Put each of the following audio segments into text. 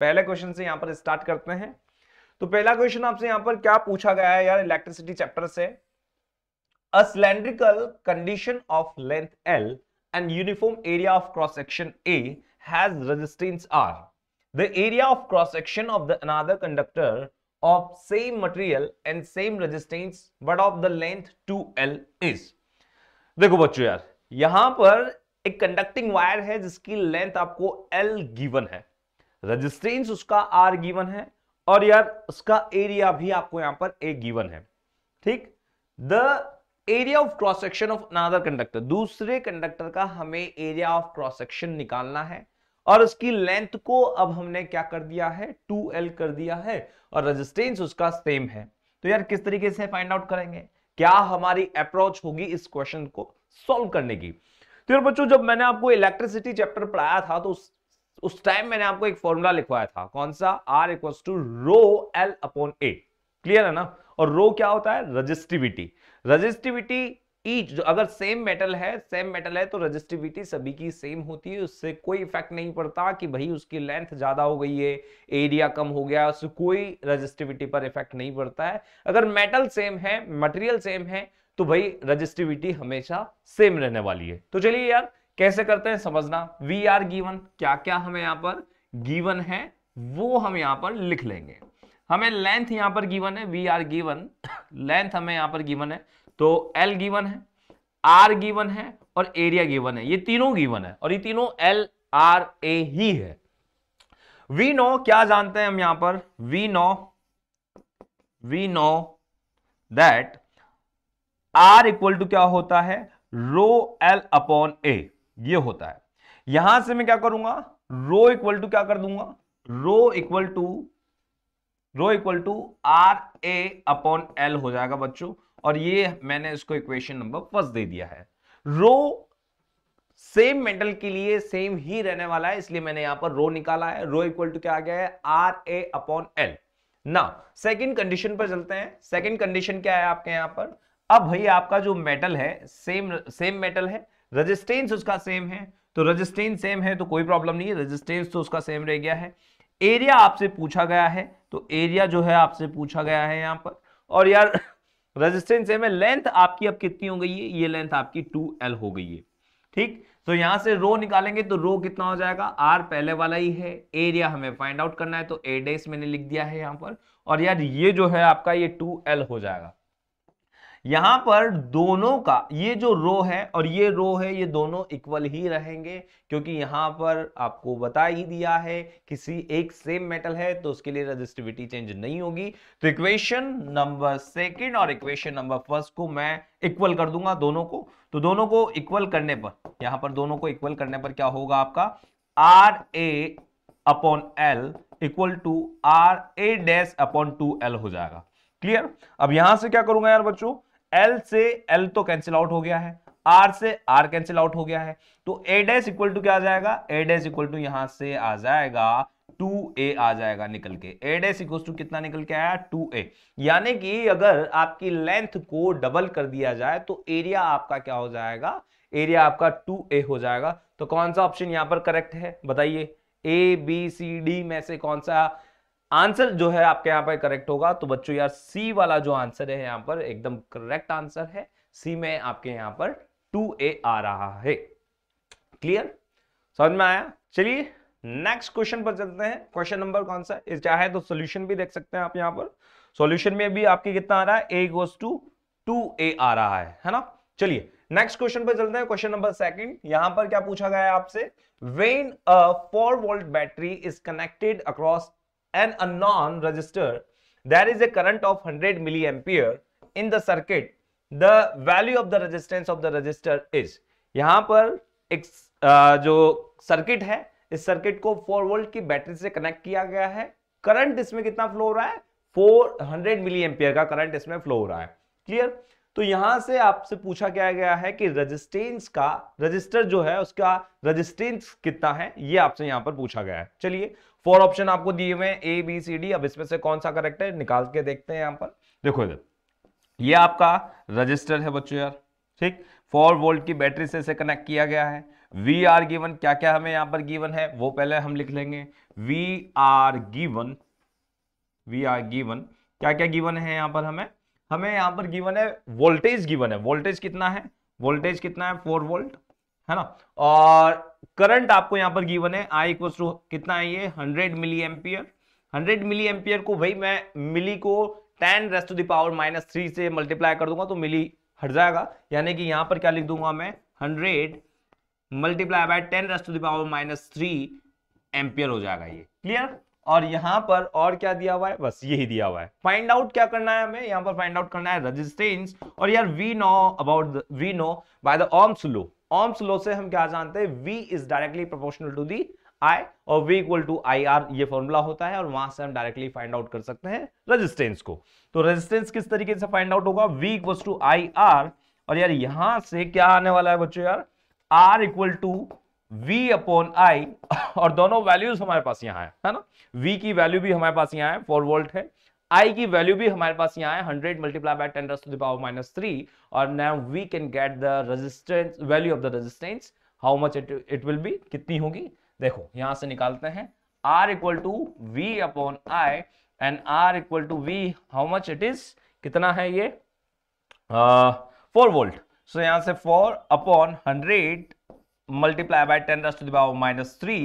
पहले क्वेश्चन से यहाँ पर स्टार्ट करते हैं तो पहला क्वेश्चन आपसे यहाँ पर क्या पूछा गया है यार इलेक्ट्रिसिटी चैप्टर से a cylindrical condition of length L and uniform area of cross section A has resistance R the area of cross section of the another conductor of same material and same resistance but of the length two L is देखो बच्चों यार यहां पर एक conducting wire है जिसकी length आपको L given है रजिस्ट्रेंस उसका आर गिवन है और यार उसका एरिया भी आपको यहां पर ए गिवन है ठीक the area of cross section of another conductor दूसरे कंडक्टर का हमें एरिया ऑफ क्रॉस सेक्शन निकालना है और उसकी लेंथ को अब हमने क्या कर दिया है 2l कर दिया है और रेजिस्टेंस उसका सेम है तो यार किस तरीके से फाइंड आउट करेंगे क्या हमारी अप्रोच होगी इस क्वेश्चन को सॉल्व करने की तो यार बच्चों जब मैंने आपको इलेक्ट्रिसिटी चैप्टर पढ़ाया था तो उस उस टाइम मैंने आपको एक फॉर्मूला लिखवाया था कौन सा R equal to rho L upon A clear है ना और रो क्या होता है रजिस्टिविटी रजिस्टिविटी ईच जो अगर सेम मेटल है सेम मेटल है तो रजिस्टिविटी सभी की सेम होती है उससे कोई इफेक्ट नहीं पड़ता कि भाई उसकी लेंथ ज्यादा हो गई है एरिया कम हो गया उससे कोई रजिस्टिविटी पर इफेक्ट नहीं पड़ता है अगर मेटल सेम है मटेरियल सेम है तो भाई रजिस्टिविटी हमेशा सेम रहने वाली है तो चलिए यार कैसे करते हैं समझना वी आर गिवन क्या क्या हमें यहां पर गिवन है वो हम यहां पर लिख लेंगे हमें लेंथ यहां पर गिवन है वी आर गिवन लेंथ हमें यहां पर गिवन है तो एल गिवन है आर गिवन है और एरिया गिवन है ये तीनों गिवन है और ये तीनों एल आर ए ही है वी नो क्या जानते हैं हम यहां पर we know we know that R equal to क्या होता है रो एल अपॉन ए ये होता है यहां से मैं क्या करूंगा रो इक्वल टू क्या कर दूंगा rho equal to rho equal to R A upon L हो जाएगा बच्चों और ये मैंने इसको इक्वेशन नंबर फर्स्ट दे दिया है रो सेम मेटल के लिए सेम ही रहने वाला है इसलिए मैंने यहां पर रो निकाला है रो इक्वल टू क्या आ गया है आर ए अपॉन एल ना सेकेंड कंडीशन पर चलते हैं सेकेंड कंडीशन क्या है आपके यहां पर अब भाई आपका जो मेटल है सेम सेम मेटल है रजिस्टेंस उसका सेम है तो रजिस्टेंस सेम है तो कोई प्रॉब्लम नहीं है रजिस्टेंस तो उसका सेम रह गया है एरिया आपसे पूछा गया है तो एरिया जो है आपसे पूछा गया है यहाँ पर और यार रजिस्टेंस सेम है लेंथ आपकी अब कितनी हो गई है ये लेंथ आपकी टू एल हो गई है ठीक तो यहां से रो निकालेंगे तो रो कितना हो जाएगा आर पहले वाला ही है एरिया हमें फाइंड आउट करना है तो ए डेस मैंने लिख दिया है यहां पर और यार ये जो है आपका ये टू एल हो जाएगा यहां पर दोनों का ये जो रो है और ये रो है ये दोनों इक्वल ही रहेंगे क्योंकि यहां पर आपको बता ही दिया है किसी एक सेम मेटल है तो उसके लिए रजिस्टिविटी चेंज नहीं होगी तो इक्वेशन नंबर सेकेंड और इक्वेशन नंबर फर्स्ट को मैं इक्वल कर दूंगा दोनों को तो दोनों को इक्वल करने पर यहां पर दोनों को इक्वल करने पर क्या होगा आपका R A upon L equal to R A dash upon two L हो जाएगा क्लियर अब यहां से क्या करूंगा यार बच्चों एल से एल तो कैंसिल आउट हो गया है आर से आर कैंसिल आउट हो गया है तो ए डैश इक्वल टू क्या आ जाएगा ए डैश इक्वल टू यहां से आ जाएगा 2a आ जाएगा निकल के ए डैश इक्वल टू कितना निकल के आया 2a यानी कि अगर आपकी लेंथ को डबल कर दिया जाए तो एरिया आपका क्या हो जाएगा एरिया आपका 2a हो जाएगा तो कौन सा ऑप्शन यहां पर करेक्ट है बताइए ए बी सी डी में से कौन सा आंसर जो है आपके यहाँ पर करेक्ट होगा तो बच्चों यार सी वाला जो आंसर है यहाँ पर एकदम करेक्ट आंसर है सी में आपके यहाँ पर टू ए आ रहा है क्लियर समझ में आया चलिए नेक्स्ट क्वेश्चन पर चलते हैं क्वेश्चन नंबर कौन सा इस चाहे तो सॉल्यूशन भी देख सकते हैं आप यहाँ पर सॉल्यूशन में भी आपके कितना आ रहा है ए गोस टू टू ए आ रहा है है ना चलिए नेक्स्ट क्वेश्चन पर चलते हैं क्वेश्चन नंबर सेकंड यहां पर क्या पूछा गया है आपसे when a four volt battery is connected across and anon resistor, there is a current of 100 milliampere in the circuit, the value of the resistance of the resistor is यहाँ पर एक जो सर्किट है इस सर्किट को 4 volt की battery से connect किया गया है करंट इसमें कितना फ्लो हो रहा है 400 मिली एम्पियर का करंट इसमें फ्लो हो रहा है क्लियर तो यहां से आपसे पूछा क्या गया है कि रेजिस्टेंस का रजिस्टर जो है उसका रजिस्टेंस कितना है ये आपसे यहां पर पूछा गया है चलिए फोर ऑप्शन आपको दिए हुए हैं ए बी सी डी अब इसमें से कौन सा करेक्ट है निकाल के देखते हैं यहां पर देखो इधर ये आपका रजिस्टर है बच्चों यार ठीक फोर वोल्ट की बैटरी से इसे कनेक्ट किया गया है वी आर गिवन क्या क्या हमें यहां पर गिवन है वो पहले हम लिख लेंगे we are given we are given क्या क्या गिवन है यहां पर हमें हमें यहां पर गिवन है वोल्टेज गिवन है वोल्टेज कितना है वोल्टेज कितना है फोर वोल्ट है ना और करंट आपको यहां पर गिवन है आई इक्वल टू कितना है ये 100 मिली एम्पियर 100 मिली एम्पियर को भाई मैं मिली को 10 raised to the power minus three से मल्टीप्लाई कर दूंगा तो मिली हट जाएगा यानी कि यहां पर क्या लिख दूंगा मैं 100 multiply by 10 raised to the power minus three ampere हो जाएगा ये क्लियर और यहां पर और क्या दिया हुआ है बस यही दिया हुआ है फाइंड आउट क्या करना है हमें यहां पर फाइंड आउट करना है रजिस्टेंस और यार we know about we know by the Ohm's law Ohm's law से हम क्या जानते हैं V is directly proportional to the I और V equal to I R ये फॉर्मूला होता है और वहां से हम डायरेक्टली फाइंड आउट कर सकते हैं रेजिस्टेंस को तो रेजिस्टेंस किस तरीके से फाइंड आउट होगा V equal to I R और यार यहां से क्या आने वाला है बच्चों यार R equal to V upon I और दोनों वैल्यूज हमारे पास यहाँ है है ना वी की वैल्यू भी हमारे पास यहाँ है फोर वोल्ट है आई की वैल्यू भी हमारे पास यहाँ है हंड्रेड मल्टीप्लाई बाय टेन रस टू दावर माइनस थ्री और now we can get the resistance value of the resistance how much it it will be कितनी होगी देखो यहां से निकालते हैं R equal to V upon I and R equal to V how much it is कितना है ये फोर वोल्ट सो यहां से four upon hundred multiply by ten रस to the power minus three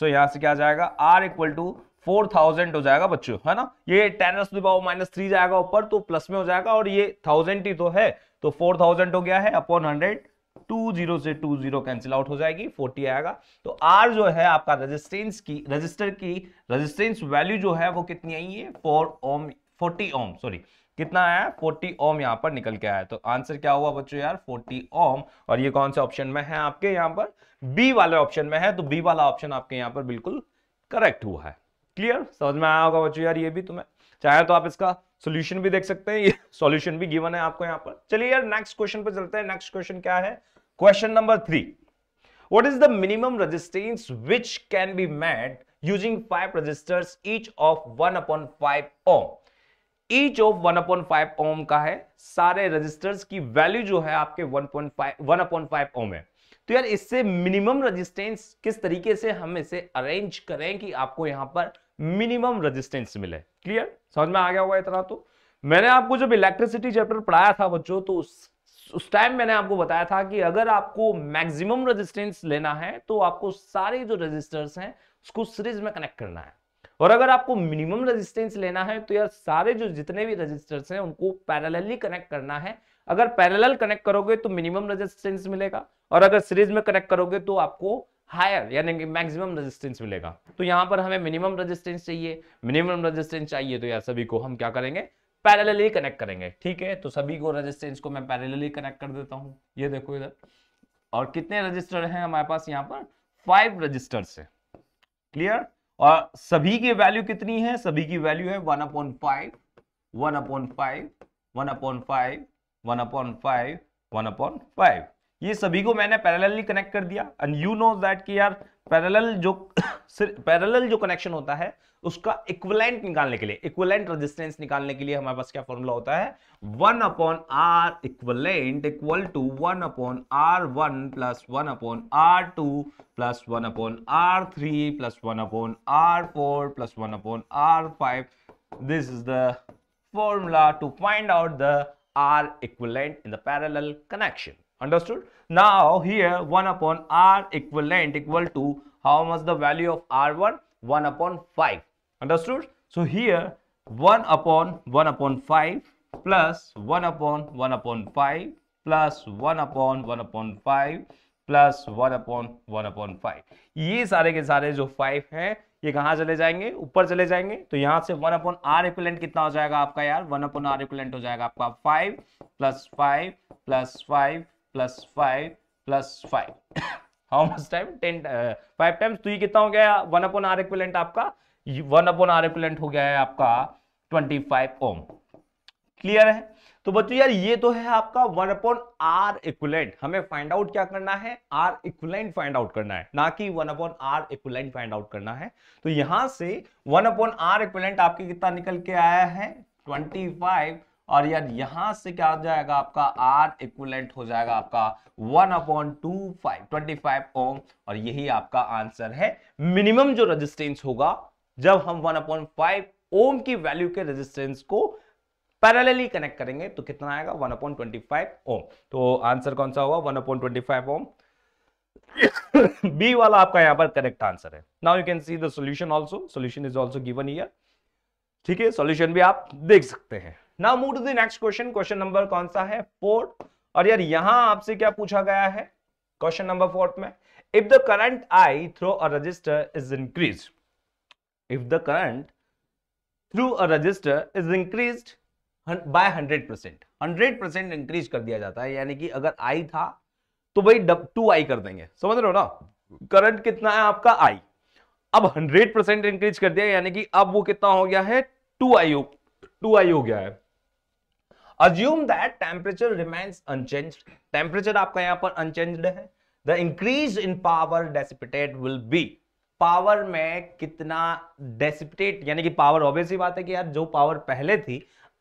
so यहां से क्या जाएगा R equal to four thousand हो जाएगा बच्चों है ना ये ten's power minus three जाएगा ऊपर तो प्लस में हो जाएगा और ये थाउजेंड ही तो है तो फोर थाउजेंड हो गया है अपॉन हंड्रेड टू जीरो से टू जीरो कैंसिल आउट हो जाएगी फोर्टी आएगा तो आर जो है आपका रेजिस्टेंस की रजिस्टर की रजिस्टेंस वैल्यू जो है वो कितनी आई है four ohm forty ohm sorry कितना आया फोर्टी ओम यहाँ पर निकल के आया तो आंसर क्या हुआ बच्चों यार फोर्टी ओम और ये कौन से ऑप्शन में है आपके यहाँ पर बी वाले ऑप्शन में है तो बी वाला ऑप्शन आपके यहाँ पर बिल्कुल करेक्ट हुआ है क्लियर समझ में आया होगा बच्चों यार ये भी तुम्हें तो चाहे तो आप इसका सोल्यूशन भी देख सकते हैं ये सोल्यूशन भी गिवन है आपको यहाँ पर चलिए यार नेक्स्ट क्वेश्चन पर चलते हैं नेक्स्ट क्वेश्चन क्या है question number three what is the minimum resistance which can be met using five resistors each of one upon five ohm each of one upon five ohm का है सारे resistors की value जो है आपके one point five one upon five ohm है तो यार इससे मिनिमम रजिस्टेंस किस तरीके से हम इसे अरेंज करें कि आपको यहां पर मिनिमम रेजिस्टेंस मिले क्लियर समझ में आ गया होगा इतना तो मैंने आपको जब इलेक्ट्रिसिटी चैप्टर पढ़ाया था बच्चों तो उस उस टाइम मैंने आपको बताया था कि अगर आपको मैक्सिमम रेजिस्टेंस लेना है तो आपको सारे जो रेजिस्टर्स हैं उसको सीरीज में कनेक्ट करना है और अगर आपको मिनिमम रेजिस्टेंस लेना है तो यार सारे जो जितने भी रेजिस्टर्स हैं उनको पैरेलली कनेक्ट करना है अगर पैरेलल कनेक्ट करोगे तो मिनिमम रेजिस्टेंस मिलेगा और अगर सीरीज में कनेक्ट करोगे तो आपको हायर यानी कि मैक्सिमम रेजिस्टेंस मिलेगा तो यहाँ पर हमें मिनिमम रेजिस्टेंस चाहिए मिनिमम रेजिस्टेंस चाहिए तो यार सभी को हम क्या करेंगे पैरेलली कनेक्ट करेंगे ठीक है तो सभी को रेजिस्टेंस को मैं पैरेलली कनेक्ट कर देता हूँ ये देखो इधर और कितने रजिस्टर हैं हमारे पास यहाँ पर फाइव रजिस्टर है क्लियर और सभी की वैल्यू कितनी है सभी की वैल्यू है one upon five one upon five one upon five one upon five one upon five ये सभी को मैंने पैरेलली कनेक्ट कर दिया एंड यू नो दैट कि यार पैरेलल जो पैरेलल जो कनेक्शन होता है उसका इक्वलेंट निकालने के लिए इक्वलेंट रेजिस्टेंस निकालने के लिए हमारे पास क्या फॉर्मूला होता है one upon R equivalent equal to one upon R one plus one upon R two plus one upon R three plus one upon R four plus one upon R five this is the formula to find out the R equivalent in the parallel connection Understood? Now here 1 upon R equivalent equal to how much the value of R1? 1 upon 5. Understood? So here 1 upon 1 upon 5 plus 1 upon 1 upon 5 plus 1 upon 1 upon 5 plus one upon one upon five ये सारे के सारे जो five है ये कहाँ चले जाएंगे ऊपर चले जाएंगे तो यहाँ से वन अपॉन आर इक्वलेंट कितना हो जाएगा आपका यार वन अपॉन आर इक्वलेंट हो जाएगा आपका five plus five plus five plus five plus five how much time ten five times तो ये कितना हो गया वन अपॉन आर इक्विलेंट आपका वन अपॉन आर इक्विलेंट हो गया है आपका ट्वेंटी फाइव ओम क्लियर है तो बच्चों यार ये तो है आपका वन अपॉन आर इक्वलेंट हमें फाइंड आउट क्या करना है आर इक्वलेंट फाइंड आउट करना है ना कि one upon R equivalent find out करना है तो यहां से वन अपॉन आर इक्वलेंट आपके कितना निकल के आया है ट्वेंटी फाइव और यार यहां से क्या हो जाएगा आपका आर इक्वलेंट हो जाएगा आपका one upon two five twenty five ohm और यही आपका आंसर है मिनिमम जो रेजिस्टेंस होगा जब हम वन अपॉन फाइव ओम की वैल्यू के रेजिस्टेंस को पैरेलली कनेक्ट करेंगे तो कितना आएगा one upon twenty five ohm तो आंसर कौन सा होगा one upon twenty five ohm B वाला आपका यहां पर करेक्ट आंसर है now you can see the solution also solution is also given here ठीक है सॉल्यूशन भी आप देख सकते हैं now move to the next question question number कौन सा है फोर और यार यहां आपसे क्या पूछा गया है क्वेश्चन नंबर फोर्थ में if the current I through a resistor is increase if the current through a resistor is increase by hundred percent hundred percent increase कर दिया जाता है यानी कि अगर आई था तो भाई टू आई कर देंगे समझ रहे हो ना करंट कितना है आपका आई अब हंड्रेड परसेंट इंक्रीज कर दिया यानी कि अब वो कितना हो गया है टू आई टू आई हो गया है assume that temperature remains unchange temperature आपका यहां पर अनचेंज है the increase in power dissipate will be power में कितना डेसिपिटेट यानी कि पावर ऑब्वियसली बात है कि यार जो पावर पहले थी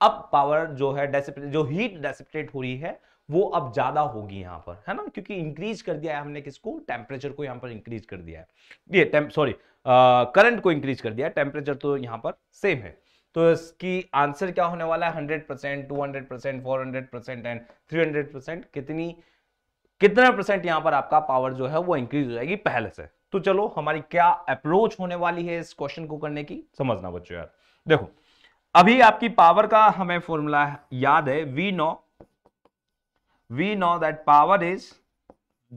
अब पावर जो है डेसिपिटेट जो हीट डेसिपिटेट हो रही है वो अब ज्यादा होगी यहां पर है ना क्योंकि इंक्रीज कर दिया है हमने किसको टेम्परेचर को यहाँ पर इंक्रीज कर दिया है ये सॉरी करंट को इंक्रीज कर दिया है टेम्परेचर तो यहाँ पर सेम है तो इसकी आंसर क्या होने वाला है hundred percent two hundred percent four hundred percent and three hundred percent कितनी कितना परसेंट यहां पर आपका पावर जो है वो इंक्रीज हो जाएगी पहले से तो चलो हमारी क्या अप्रोच होने वाली है इस क्वेश्चन को करने की समझना बच्चों यार देखो अभी आपकी पावर का हमें फॉर्मूला याद है we know we know that power is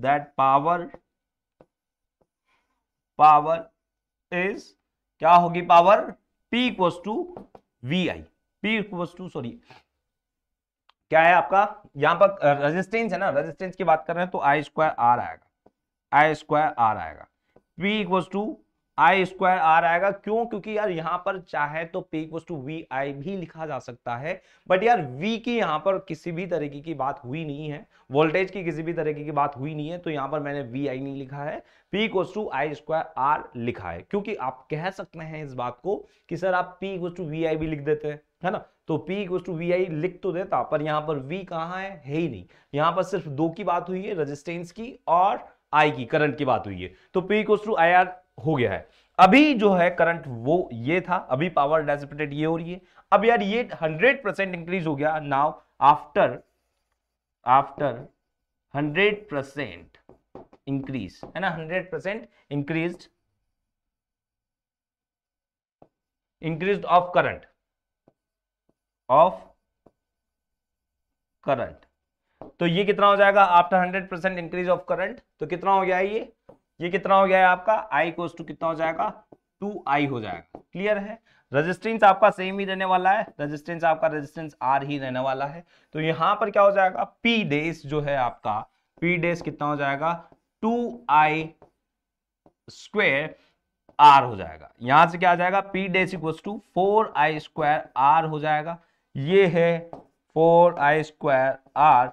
that power power is क्या होगी power P equals to V I P equals to sorry क्या है आपका यहां पर रेजिस्टेंस है ना रेजिस्टेंस की बात कर रहे हैं तो आई स्क्वायर आर आएगा आई स्क्वायर आर आएगा P equals to I square R आएगा क्यों क्योंकि यार यहां पर चाहे तो P equals to V I भी लिखा जा सकता है बट यार वी की यहां पर किसी भी तरीके की बात हुई नहीं है वोल्टेज की किसी भी तरीके की बात हुई नहीं है तो यहां पर मैंने वी आई नहीं लिखा है P equals to I square R लिखा है क्योंकि आप कह सकते हैं इस बात को कि सर आप P equals to V I भी लिख देते हैं है ना तो P equals to V I लिख तो देता पर यहां पर V कहां है है ही नहीं यहां पर सिर्फ दो की बात हुई है रेजिस्टेंस की और I की करंट की बात हुई है तो P equals to I R हो गया है अभी जो है करंट वो ये था अभी पावर डेसिपेटेड ये हो रही है अब यार ये हंड्रेड परसेंट इंक्रीज हो गया now after after hundred percent increase है ना hundred percent increase increase of current of current तो ये कितना हो जाएगा after hundred percent increase of current तो कितना हो गया ये ये कितना हो गया है आपका आई कोस टू कितना हो जाएगा टू आई हो जाएगा क्लियर है रेजिस्टेंस आपका सेम ही रहने वाला है रेजिस्टेंस आपका रेजिस्टेंस आर ही रहने वाला है तो यहाँ पर क्या हो जाएगा पी डेस जो है आपका पी डेस कितना हो जाएगा टू आई स्क्वेयर आर हो जाएगा यहां से क्या आ जाएगा P dash equal to four I square R हो जाएगा ये है फोर आई स्क्वायर आर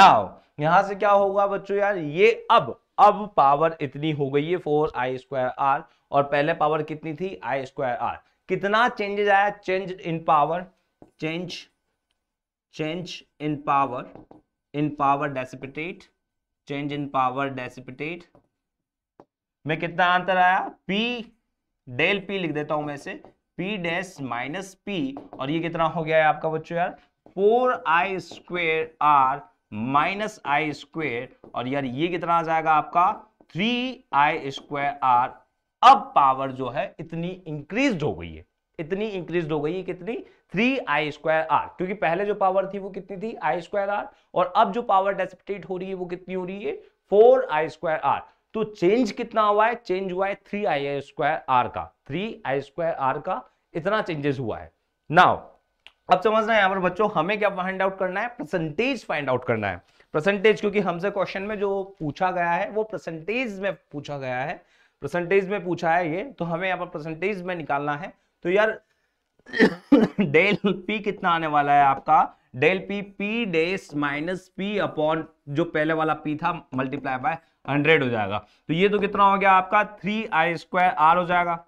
नाउ यहां से क्या होगा बच्चों यार ये अब अब पावर इतनी हो गई है फोर आई स्क्वायर आर और पहले पावर कितनी थी आई स्क्वायर आर कितना चेंजेस आया change in power change change in power in power dissipate change in power dissipate में कितना आंसर आया पी डेल पी लिख देता हूं मैं इसे पी डैश माइनस पी और ये कितना हो गया है आपका बच्चों यार four I square R minus I square और यार ये कितना आ जाएगा आपका थ्री आई स्क्वायर आर अब पावर जो है इतनी इंक्रीज हो गई है इतनी इंक्रीज हो गई है कितनी थ्री आई स्क्वायर आर क्योंकि पहले जो पावर थी वो कितनी थी आई स्क्वायर आर और अब जो पावर डेसिपिटेट हो रही है वो कितनी हो रही है फोर आई स्क्वायर आर तो चेंज कितना हुआ है चेंज हुआ है थ्री आई स्क्वायर आर का थ्री आई स्क्वायर आर का इतना चेंजेस हुआ है नाउ अब समझना है यहाँ पर बच्चों हमें क्या फाइंड आउट करना है परसेंटेज फाइंड आउट करना है परसेंटेज क्योंकि हमसे क्वेश्चन में जो पूछा गया है वो परसेंटेज में पूछा गया है परसेंटेज में पूछा है ये तो हमें यहाँ पर परसेंटेज में निकालना है तो यार डेल पी कितना आने वाला है आपका del P P dash minus P upon जो पहले वाला पी था मल्टीप्लाई बाय हंड्रेड हो जाएगा तो ये तो कितना हो गया आपका थ्री आई स्क्वायर आर हो जाएगा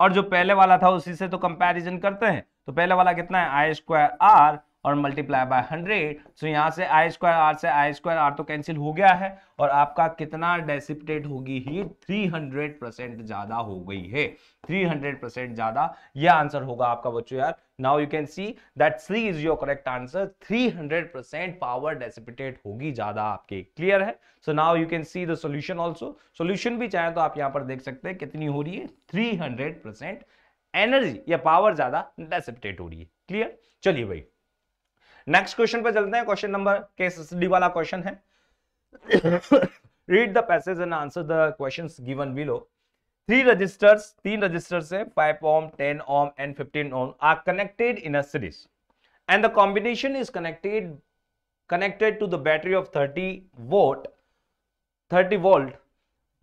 और जो पहले वाला था उसी से तो कंपैरिजन करते हैं तो पहले वाला कितना है आई स्क्वायर आर और मल्टीप्लाई बाय हंड्रेड सो यहाँ से आई स्क्वायर आर से आई स्क्वायर आर तो कैंसिल हो गया है और आपका कितना डेसिपिटेट होगी ही हंड्रेड परसेंट ज्यादा हो गई है थ्री हंड्रेड परसेंट ज्यादा यह आंसर होगा आपका बच्चों यार now you can see that three is your correct answer three hundred percent power dissipated होगी ज्यादा आपके क्लियर है so now you can see the solution also solution भी चाहे तो आप यहाँ पर देख सकते हैं कितनी हो रही है हंड्रेड परसेंट एनर्जी या पावर ज्यादा डेसिप्टेट हो रही है क्लियर चलिए भाई नेक्स्ट क्वेश्चन पर चलते हैं क्वेश्चन नंबर केस वाला क्वेश्चन है read the passage and answer the question given below three resistors तीन रजिस्टर्स है five ohm ten ohm and fifteen ohm are connected in a series and the combination is connected connected to the battery of thirty volt thirty volt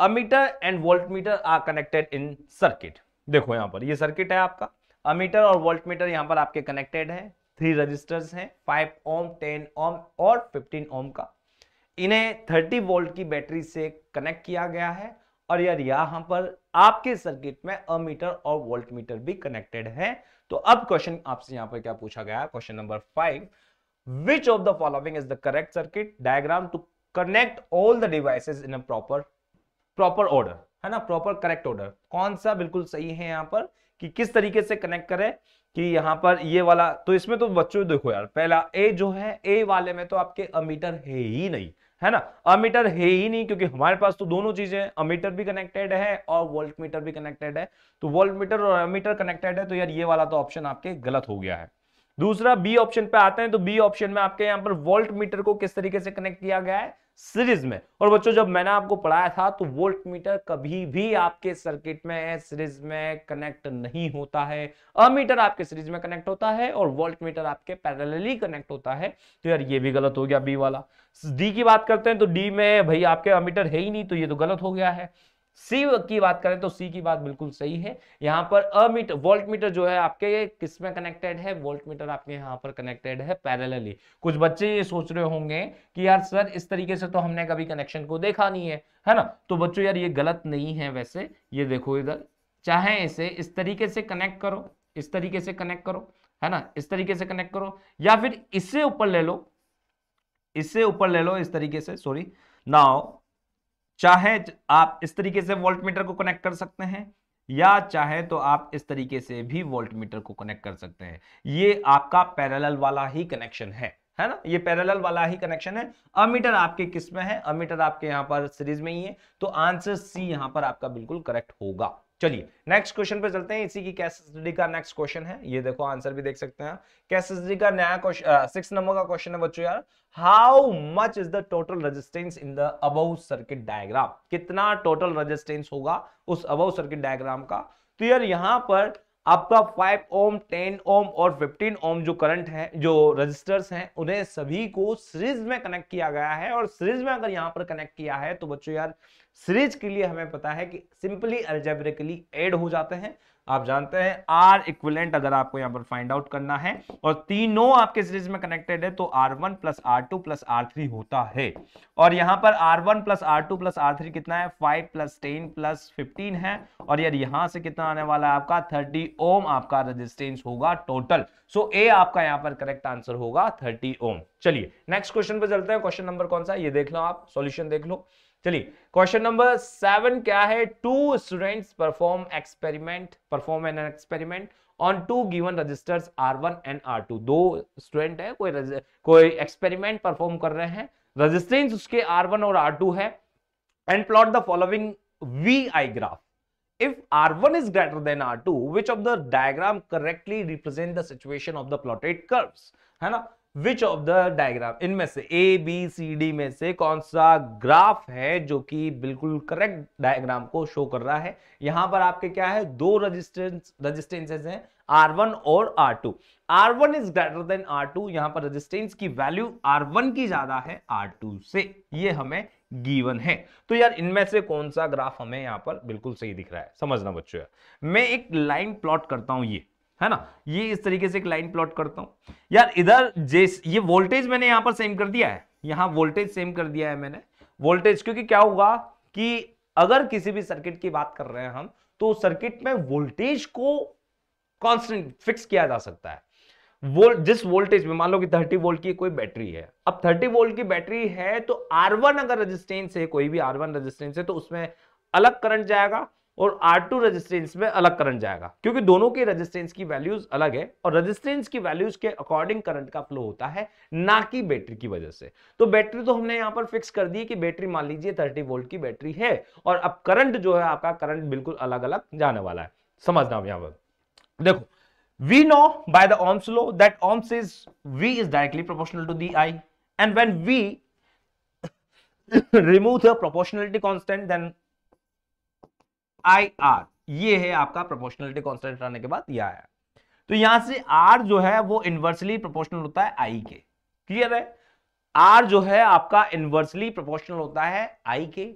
ammeter and voltmeter are connected in circuit देखो यहाँ पर ये circuit है आपका ammeter और volt meter यहाँ पर आपके कनेक्टेड है थ्री रजिस्टर्स हैं फाइव ओम टेन ओम और फिफ्टीन ओम का इन्हें थर्टी वोल्ट की बैटरी से कनेक्ट किया गया है और यार यहाँ पर आपके सर्किट में अमीटर और वोल्ट मीटर भी कनेक्टेड है तो अब क्वेश्चन आपसे यहाँ पर क्या पूछा गया question number five which of the following is the correct circuit diagram to connect all the devices in a proper proper order है ना प्रॉपर करेक्ट ऑर्डर कौन सा बिल्कुल सही है यहाँ पर कि किस तरीके से कनेक्ट करें कि यहाँ पर ये वाला तो इसमें तो बच्चों देखो यार पहला ए जो है ए वाले में तो आपके अमीटर है ही नहीं है ना अमीटर है ही नहीं क्योंकि हमारे पास तो दोनों चीजें अमीटर भी कनेक्टेड है और वोल्ट मीटर भी कनेक्टेड है तो वोल्ट मीटर और अमीटर कनेक्टेड है तो यार ये वाला तो ऑप्शन आपके गलत हो गया है दूसरा बी ऑप्शन पे आते हैं तो बी ऑप्शन में आपके यहाँ पर वोल्ट मीटर को किस तरीके से कनेक्ट किया गया है सीरीज में और बच्चों जब मैंने आपको पढ़ाया था तो वोल्ट मीटर कभी भी आपके सर्किट में सीरीज में कनेक्ट नहीं होता है अमीटर आपके सीरीज में कनेक्ट होता है और वोल्ट मीटर आपके पैरेलली कनेक्ट होता है तो यार ये भी गलत हो गया बी वाला डी की बात करते हैं तो डी में भाई आपके अमीटर है ही नहीं तो ये तो गलत हो गया है सी की बात करें तो सी की बात बिल्कुल सही है यहाँ पर अमीटर वोल्ट मीटर जो है आपके किस में कनेक्टेड है वोल्ट मीटर आपके यहाँ पर कनेक्टेड है पैरेलली कुछ बच्चे ये सोच रहे होंगे कि यार सर इस तरीके से तो हमने कभी कनेक्शन को देखा नहीं है है ना तो बच्चों यार ये गलत नहीं है वैसे ये देखो इधर चाहे इसे इस तरीके से कनेक्ट करो इस तरीके से कनेक्ट करो है ना इस तरीके से कनेक्ट करो या फिर इससे ऊपर ले लो इससे ऊपर ले लो इस तरीके से सॉरी नाउ चाहे आप इस तरीके से वोल्ट मीटर को कनेक्ट कर सकते हैं या चाहे तो आप इस तरीके से भी वोल्ट मीटर को कनेक्ट कर सकते हैं ये आपका पैरेलल वाला ही कनेक्शन है है ना ये पैरेलल वाला ही कनेक्शन है अमीटर आपके किस में है अमीटर आपके यहां पर सीरीज में ही है तो आंसर सी यहां पर आपका बिल्कुल करेक्ट होगा चलिए नेक्स्ट क्वेश्चन पे चलते हैं इसी की कैसेसडी का नेक्स्ट क्वेश्चन है ये देखो आंसर भी देख सकते हैं कैसेसडी का नया सिक्स नंबर का क्वेश्चन है बच्चों यार how much is the total resistance in the अब सर्किट डायग्राम कितना टोटल रेजिस्टेंस होगा उस अब सर्किट डायग्राम का तो यार यहां पर आपका 5 ओम 10 ओम और 15 ओम जो करंट है जो रजिस्टर्स हैं उन्हें सभी को सीरीज में कनेक्ट किया गया है और सीरीज में अगर यहाँ पर कनेक्ट किया है तो बच्चों यार सीरीज के लिए हमें पता है कि सिंपली अल्जेब्रिकली एड हो जाते हैं आप जानते हैं आर इक्विलेंट अगर आपको यहां पर फाइंड आउट करना है और तीनों आपके सीरीज में कनेक्टेड है तो R one plus R two plus R three होता है और यहां पर R one plus R two plus R three कितना है five plus ten plus fifteen है और यार यहां से कितना आने वाला है आपका थर्टी ओम आपका रजिस्टेंस होगा टोटल सो ए आपका यहाँ पर करेक्ट आंसर होगा थर्टी ओम चलिए नेक्स्ट क्वेश्चन पे चलते हैं क्वेश्चन नंबर कौन सा ये देख लो आप सोल्यूशन देख लो चलिए क्वेश्चन नंबर सेवन क्या है two students perform experiment perform an experiment on two given resistors R one and R two दो स्टूडेंट है कोई कोई एक्सपेरिमेंट परफॉर्म कर रहे हैं रजिस्टेंस उसके आर वन और आर टू है and plot the following V I graph if r1 is greater than r2 which of the diagram correctly represent the situation of the plotted curves है ना विच of the diagram इनमें से A B C D में से कौन सा graph है जो कि बिल्कुल करेक्ट डायग्राम को शो कर रहा है यहां पर आपके क्या है दो रजिस्टेंस रजिस्टेंसेज हैं R1 और R2 R1 is greater then R2 यहां पर रेजिस्टेंस की वैल्यू R1 की ज्यादा है R2 से ये हमें गिवन है तो यार इनमें से कौन सा ग्राफ हमें यहां पर बिल्कुल सही दिख रहा है समझना बच्चों यार मैं एक लाइन प्लॉट करता हूं ये है ना ये इस तरीके से एक लाइन प्लॉट करता हूं यार इधर जैस ये वोल्टेज मैंने यहां पर सेम कर दिया है यहां वोल्टेज सेम कर दिया है मैंने वोल्टेज क्योंकि क्या होगा कि अगर किसी भी सर्किट की बात कर रहे हैं हम तो सर्किट में वोल्टेज को कॉन्स्टेंट फिक्स किया जा सकता है वो, जिस वोल्टेज में मान लो कि 30 वोल्ट की कोई बैटरी है अब 30 वोल्ट की बैटरी है तो R1 अगर रेजिस्टेंस है कोई भी R1 रेजिस्टेंस है तो उसमें अलग करंट जाएगा और R2 रजिस्टेंस में अलग करंट जाएगा क्योंकि दोनों के रजिस्टेंस की वैल्यूज अलग है और रजिस्टेंस की वैल्यूज के अकॉर्डिंग करंट का फ्लो होता है ना कि बैटरी की वजह से तो बैटरी तो हमने यहां पर फिक्स कर दी कि बैटरी मान लीजिए 30 वोल्ट की बैटरी है और अब करंट जो है आपका करंट बिल्कुल अलग अलग जाने वाला है समझना यहां पर देखो वी नो बाय दो that Ohm's is V is directly proportional to the I and when we remove we remove the proportionality I R ये है आपका प्रोपोर्शनलिटी कॉन्स्टेंट रहने के बाद यह आया तो यहां से आर जो है वो इनवर्सली प्रोपोर्शनल होता है आई के क्लियर है आर जो है आपका इनवर्सली प्रोपोर्शनल होता है आई के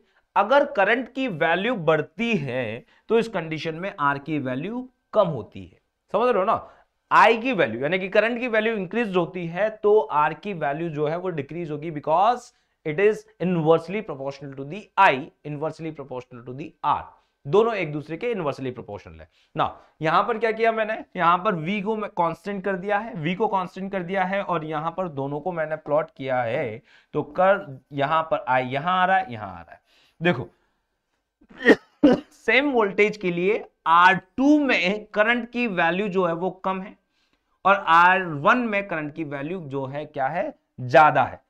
अगर करंट की वैल्यू बढ़ती है तो इस कंडीशन में आर की वैल्यू कम होती है समझ रहे हो ना आई की वैल्यू यानी कि करंट की वैल्यू इंक्रीज होती है तो आर की वैल्यू जो है वो डिक्रीज होगी because it is inversely proportional to the I inversely proportional to the R दोनों एक दूसरे के इनवर्सली प्रोपोर्शनल है ना यहां पर क्या किया मैंने यहां पर वी को कांस्टेंट कर दिया है वी को कांस्टेंट कर दिया है और यहां पर दोनों को मैंने प्लॉट किया है तो कर यहां पर आई यहां आ रहा है यहां आ रहा है देखो सेम वोल्टेज के लिए R2 में करंट की वैल्यू जो है वो कम है और R1 में करंट की वैल्यू जो है क्या है ज्यादा है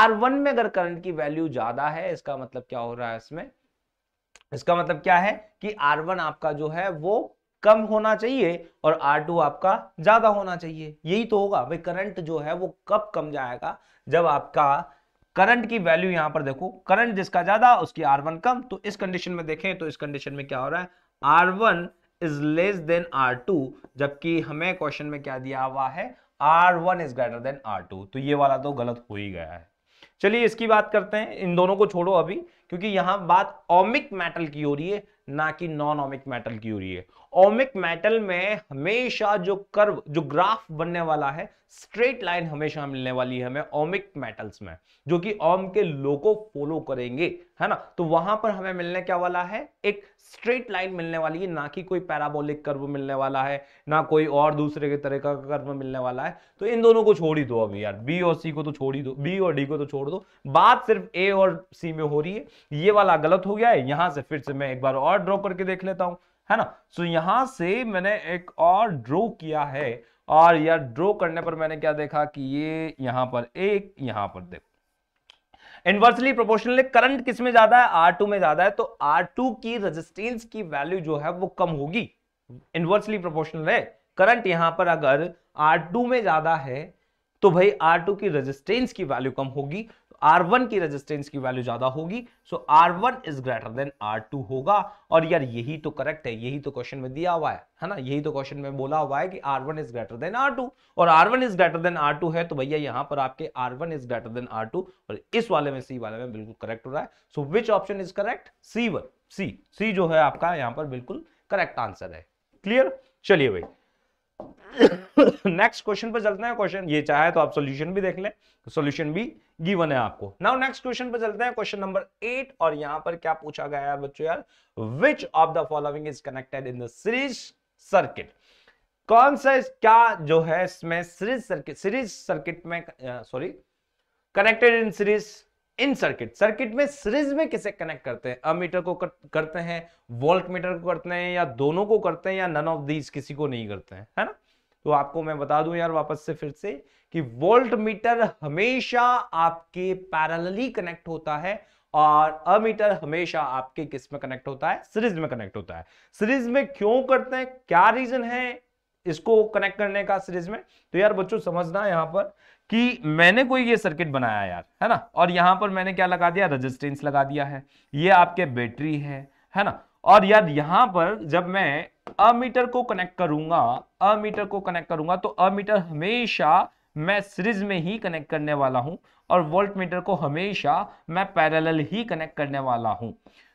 R1 में अगर करंट की वैल्यू ज्यादा है इसका मतलब क्या हो रहा है इसमें इसका मतलब क्या है कि R1 आपका जो है वो कम होना चाहिए और R2 आपका ज्यादा होना चाहिए यही तो होगा भाई करंट जो है वो कब कम जाएगा जब आपका करंट की वैल्यू यहां पर देखो करंट जिसका ज्यादा उसकी R1 कम तो इस कंडीशन में देखें तो इस कंडीशन में क्या हो रहा है R1 is less than to जबकि हमें क्वेश्चन में क्या दिया हुआ है R one is greater than two तो ये वाला तो गलत हो ही गया है चलिए इसकी बात करते हैं इन दोनों को छोड़ो अभी क्योंकि यहां बात ओमिक मेटल की हो रही है ना कि नॉन ओमिक मेटल की हो रही है ओमिक मेटल में हमेशा जो कर्व जो ग्राफ बनने वाला है स्ट्रेट लाइन हमेशा मिलने वाली है हमें ओमिक मेटल्स में जो कि ओम के लोगो फॉलो करेंगे है ना तो वहां पर हमें मिलने क्या वाला है एक स्ट्रेट लाइन मिलने वाली है ना कि कोई पैराबोलिक कर्व मिलने वाला है ना कोई और दूसरे के तरह का कर्व मिलने वाला है तो इन दोनों को छोड़ ही दो अभी यार बी और सी को तो छोड़ ही दो बी और डी को तो छोड़ दो बात सिर्फ ए और सी में हो रही है ये वाला गलत हो गया है यहां से फिर से मैं एक बार और और ड्रॉ करके देख लेता हूं है ना सो so, यहां से मैंने एक और ड्रॉ किया है और यार ड्रॉ करने पर मैंने क्या देखा कि ये यहां पर एक यहां पर देखो इनवर्सली प्रोपोर्शनली करंट किस में ज्यादा है आर टू में ज्यादा है तो आर टू की रेजिस्टेंस की वैल्यू जो है वो कम होगी इनवर्सली प्रोपोर्शनल है करंट यहां पर अगर आर टू में ज्यादा है तो भाई आर टू की रेजिस्टेंस की वैल्यू कम होगी R1 की रेजिस्टेंस की वैल्यू ज्यादा होगी सो R1 is greater then R2 होगा और यार यही तो करेक्ट है यही तो क्वेश्चन में दिया हुआ है है ना यही तो क्वेश्चन में बोला हुआ है कि R1 is greater then R2 और R1 is greater then R2 है तो भैया यहां पर आपके R1 is greater then R2 और इस वाले में सी वाले में बिल्कुल करेक्ट हो रहा है so which option is correct C one C C जो है आपका यहाँ पर बिल्कुल करेक्ट आंसर है क्लियर चलिए भाई नेक्स्ट क्वेश्चन पर चलते हैं क्वेश्चन ये चाहे तो आप सॉल्यूशन भी देख लें सॉल्यूशन भी गिवन है आपको नाउ नेक्स्ट क्वेश्चन पर चलते हैं क्वेश्चन नंबर एट और यहां पर क्या पूछा गया है बच्चों यार which of the following is connected in the series circuit कौन सा क्या जो है इसमें सीरीज सर्किट सीरीज सर्किट में sorry connected in series in circuit circuit में सीरीज में किसे कनेक्ट करते हैं अमीटर को कर, करते हैं वोल्ट मीटर को करते हैं या दोनों को करते हैं या नन ऑफ दीज किसी को नहीं करते हैं है ना तो आपको मैं बता दूं यार वापस से फिर से कि वोल्ट मीटर हमेशा आपके पैरेलली कनेक्ट होता है और अमीटर हमेशा आपके किस में कनेक्ट होता है सीरीज में कनेक्ट होता है सीरीज में क्यों करते हैं क्या रीजन है इसको कनेक्ट करने का सीरीज में तो यार बच्चों समझना यहाँ पर कि मैंने कोई ये सर्किट बनाया यार है ना और यहाँ पर मैंने क्या लगा दिया रजिस्टेंस लगा दिया है ये आपके बैटरी है है ना और यार यहाँ पर जब मैं अमीटर को कनेक्ट करूंगा अमीटर को कनेक्ट करूंगा तो अमीटर हमेशा मैं सीरीज में ही कनेक्ट करने वाला हूं और वोल्ट मीटर को हमेशा मैं पैरेलल ही कनेक्ट करने वाला हूं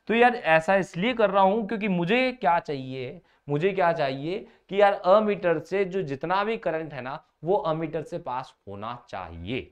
तो यार ऐसा इसलिए कर रहा हूँ क्योंकि मुझे क्या चाहिए मुझे क्या चाहिए कि यार अमीटर से जो जितना भी करंट है ना वो अमीटर से पास होना चाहिए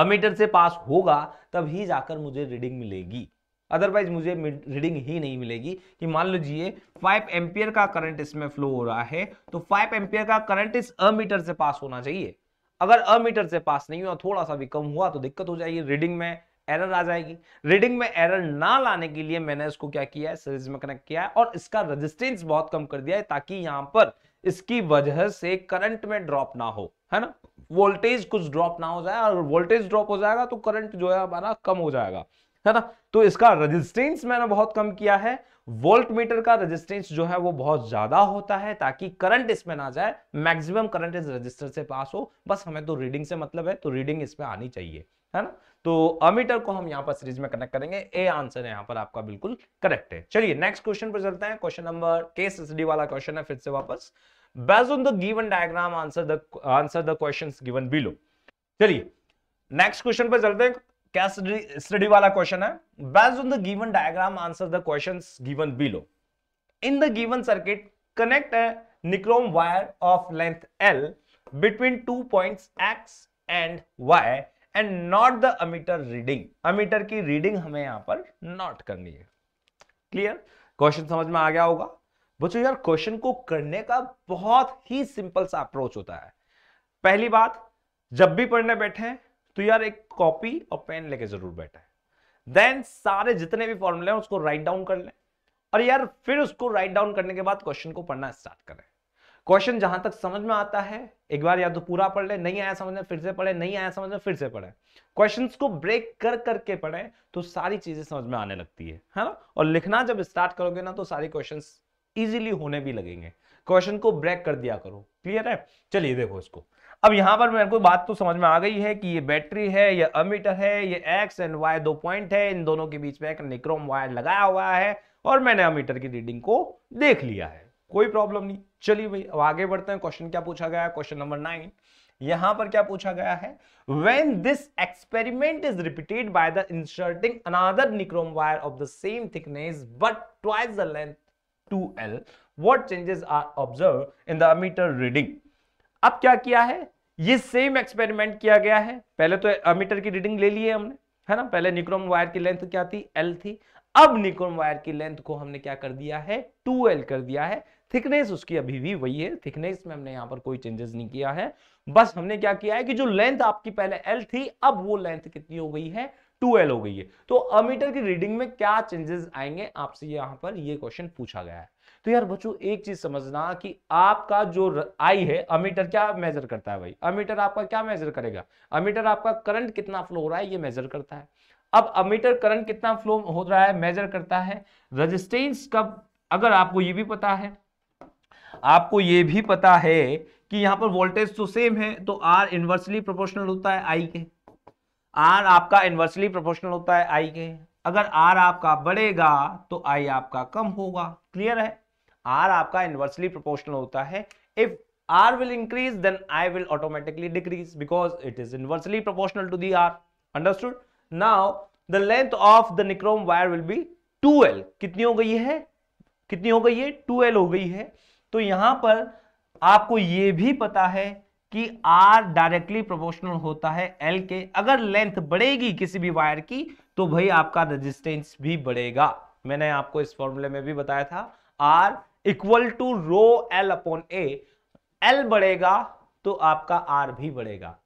अमीटर से पास होगा तब ही जाकर मुझे रीडिंग मिलेगी अदरवाइज मुझे रीडिंग ही नहीं मिलेगी कि मान लीजिए 5 एम्पियर का करंट इसमें फ्लो हो रहा है तो 5 एम्पियर का करंट इस अमीटर से पास होना चाहिए अगर अमीटर से पास नहीं हुआ थोड़ा सा भी कम हुआ तो दिक्कत हो जाएगी रीडिंग में एरर आ जाएगी रीडिंग में एरर ना लाने के लिए मैंने इसको क्या किया है सीरीज में कनेक्ट किया है और इसका रेजिस्टेंस बहुत कम कर दिया है ताकि यहां पर इसकी वजह से करंट में ड्रॉप ना हो है ना वोल्टेज कुछ ड्रॉप ना हो जाए और वोल्टेज ड्रॉप हो जाएगा तो करंट जो है हमारा कम हो जाएगा है ना तो इसका रेजिस्टेंस मैंने बहुत कम किया है वोल्ट मीटर का रेजिस्टेंस जो है वो बहुत ज्यादा होता है ताकि करंट इसमें ना जाए मैक्सिमम करंट इस रजिस्टर से पास हो बस हमें तो रीडिंग से मतलब है तो रीडिंग इसमें आनी चाहिए है ना तो अमीटर को हम यहाँ पर सीरीज में कनेक्ट करेंगे ए आंसर है यहाँ पर आपका बिल्कुल करेक्ट है चलिए नेक्स्ट क्वेश्चन पर चलते हैं क्वेश्चन नंबर के सी वाला क्वेश्चन है फिर से वापस based on the given diagram answer the answer the question given below चलिए नेक्स्ट क्वेश्चन पर चलते हैं क्या स्टडी वाला क्वेश्चन है based on the given diagram answer the question given below in the given circuit connect है nichrome wire of length L between two point X and Y and not the ammeter reading ammeter की reading हमें यहां पर not करनी है clear question समझ में आ गया होगा बच्चों यार क्वेश्चन को करने का बहुत ही सिंपल सा अप्रोच होता है पहली बात जब भी पढ़ने बैठे तो यार एक कॉपी और पेन लेके जरूर बैठे देन सारे जितने भी फॉर्मूले हैं उसको राइट डाउन कर लें और यार फिर उसको राइट डाउन करने के बाद क्वेश्चन को पढ़ना स्टार्ट करें क्वेश्चन जहां तक समझ में आता है एक बार या तो पूरा पढ़ ले नहीं आया समझ में फिर से पढ़े नहीं आया समझ में फिर से पढ़े क्वेश्चंस को ब्रेक कर करके पढ़े तो सारी चीजें समझ में आने लगती है है ना और लिखना जब स्टार्ट करोगे ना तो सारे क्वेश्चन ईजिली होने भी लगेंगे क्वेश्चन को ब्रेक कर दिया करो क्लियर है चलिए देखो इसको अब यहाँ पर मेरे को बात तो समझ में आ गई है कि ये बैटरी है ये अमीटर है ये एक्स एंड वाई दो पॉइंट है इन दोनों के बीच में एक निक्रोम वायर लगाया हुआ है और मैंने अमीटर की रीडिंग को देख लिया है कोई प्रॉब्लम नहीं चलिए भाई अब आगे बढ़ते हैं क्वेश्चन क्या पूछा गया क्वेश्चन नंबर नाइन यहां पर क्या पूछा गया है when this experiment is repeated by the inserting another nichrome wire of the same thickness but twice the length two L what changes are observe in दीटर रीडिंग अब क्या किया है ये सेम एक्सपेरिमेंट किया गया है पहले तो अमीटर की रीडिंग ले ली है हमने है ना पहले निक्रोम वायर की लेंथ क्या थी एल थी अब निक्रोम वायर की लेंथ को हमने क्या कर दिया है टू एल कर दिया है थिकनेस उसकी अभी भी वही है थिकनेस में हमने यहां पर कोई चेंजेस नहीं किया है बस हमने क्या किया है कि जो लेंथ आपकी पहले एल थी अब वो लेंथ कितनी हो गई है 2L हो गई है तो अमीटर की रीडिंग में क्या चेंजेस आएंगे आपसे यहाँ पर ये क्वेश्चन पूछा गया है तो यार बच्चों एक चीज समझना कि आपका जो आई है अमीटर क्या मेजर करता है भाई अमीटर आपका क्या मेजर करेगा अमीटर आपका करंट कितना फ्लो हो रहा है ये मेजर करता है अब अमीटर करंट कितना फ्लो हो रहा है मेजर करता है रजिस्टेंस कब अगर आपको ये भी पता है आपको ये भी पता है कि यहाँ पर वोल्टेज तो सेम है तो आर इन्वर्सली प्रोपोर्शनल होता है आई के आर आपका इन्वर्सली प्रोपोर्शनल होता है आई के अगर आर आपका बढ़ेगा तो आई आपका कम होगा क्लियर है आर आपका इन्वर्सली प्रोपोर्शनल होता है if R will increase then I will automatically decrease because it is inversely proportional to the R understood now the length of the nichrome wire will be 2l कितनी हो गई है कितनी हो गई है 2l हो गई है तो यहां पर आपको यह भी पता है कि आर डायरेक्टली प्रोपोर्शनल होता है एल के अगर लेंथ बढ़ेगी किसी भी वायर की तो भाई आपका रेजिस्टेंस भी बढ़ेगा मैंने आपको इस फॉर्मूले में भी बताया था R equal to rho L upon A L बढ़ेगा तो आपका आर भी बढ़ेगा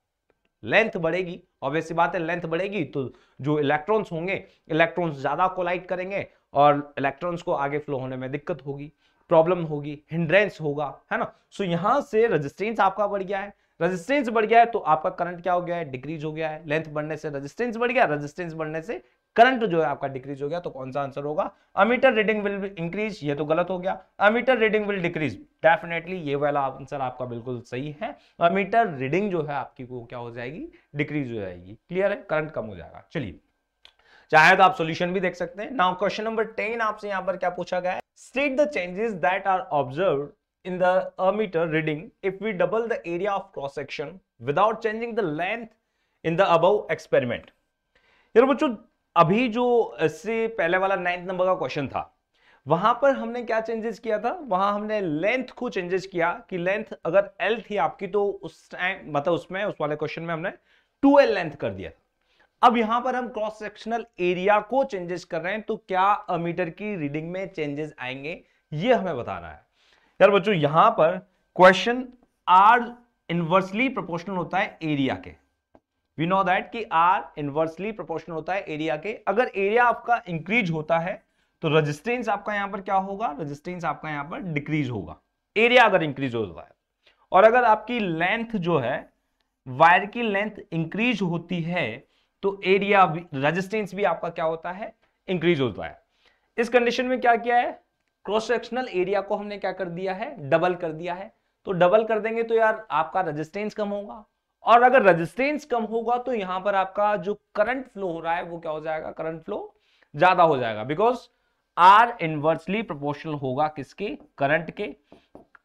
लेंथ बढ़ेगी और वैसी बात है लेंथ बढ़ेगी तो जो इलेक्ट्रॉन्स होंगे इलेक्ट्रॉन्स ज्यादा कोलाइट करेंगे और इलेक्ट्रॉन्स को आगे फ्लो होने में दिक्कत होगी प्रॉब्लम होगी हिंड्रेंस होगा है ना सो यहां से रजिस्टेंस आपका बढ़ गया है रेजिस्टेंस बढ़ गया है तो आपका करंट क्या हो गया है डिक्रीज हो गया है लेंथ बढ़ने से रेजिस्टेंस बढ़ गया रेजिस्टेंस बढ़ने से करंट जो है आपका डिक्रीज हो गया तो कौन सा आंसर होगा अमीटर रीडिंग विल इंक्रीज ये तो गलत हो गया ammeter reading will decrease definitely ये वाला आंसर आपका बिल्कुल सही है अमीटर रीडिंग जो है आपकी वो क्या हो जाएगी डिक्रीज हो जाएगी क्लियर है करंट कम हो जाएगा चलिए चाहे तो आप सोल्यूशन भी देख सकते हैं नाउ क्वेश्चन नंबर टेन आपसे यहाँ पर क्या पूछा गया है state the changes that are observed in the ammeter reading if we double the area of cross section without changing the length in the above experiment यार bachcho abhi jo isse pehle wala ninth number ka question tha वहां पर हमने क्या changes किया था वहां हमने length को चेंजेस किया कि लेंथ अगर एल थी आपकी तो उस टाइम मतलब उसमें उस वाले क्वेश्चन में हमने टू एल लेंथ कर दिया अब यहां पर हम क्रॉस सेक्शनल एरिया को चेंजेस कर रहे हैं तो क्या मीटर की रीडिंग में चेंजेस आएंगे ये हमें बताना है यार बच्चों यहां पर क्वेश्चन आर इनवर्सली प्रोपोर्शनल होता है एरिया के वी नो दैट कि आर इनवर्सली प्रोपोर्शनल होता है एरिया के अगर एरिया आपका इंक्रीज होता है तो रजिस्टेंस आपका यहां पर क्या होगा रजिस्टेंस आपका यहां पर डिक्रीज होगा एरिया अगर इंक्रीज होता है और अगर आपकी लेंथ जो है वायर की लेंथ इंक्रीज होती है तो एरिया रेजिस्टेंस भी आपका क्या होता है इंक्रीज होता है इस कंडीशन में क्या किया है क्रॉस सेक्शनल एरिया को हमने क्या कर दिया है डबल कर दिया है तो डबल कर देंगे तो यार आपका रेजिस्टेंस कम होगा और अगर रेजिस्टेंस कम होगा तो यहां पर आपका जो करंट फ्लो हो रहा है वो क्या हो जाएगा करंट फ्लो ज्यादा हो जाएगा बिकॉज आर इनवर्सली प्रोपोर्शनल होगा किसके करंट के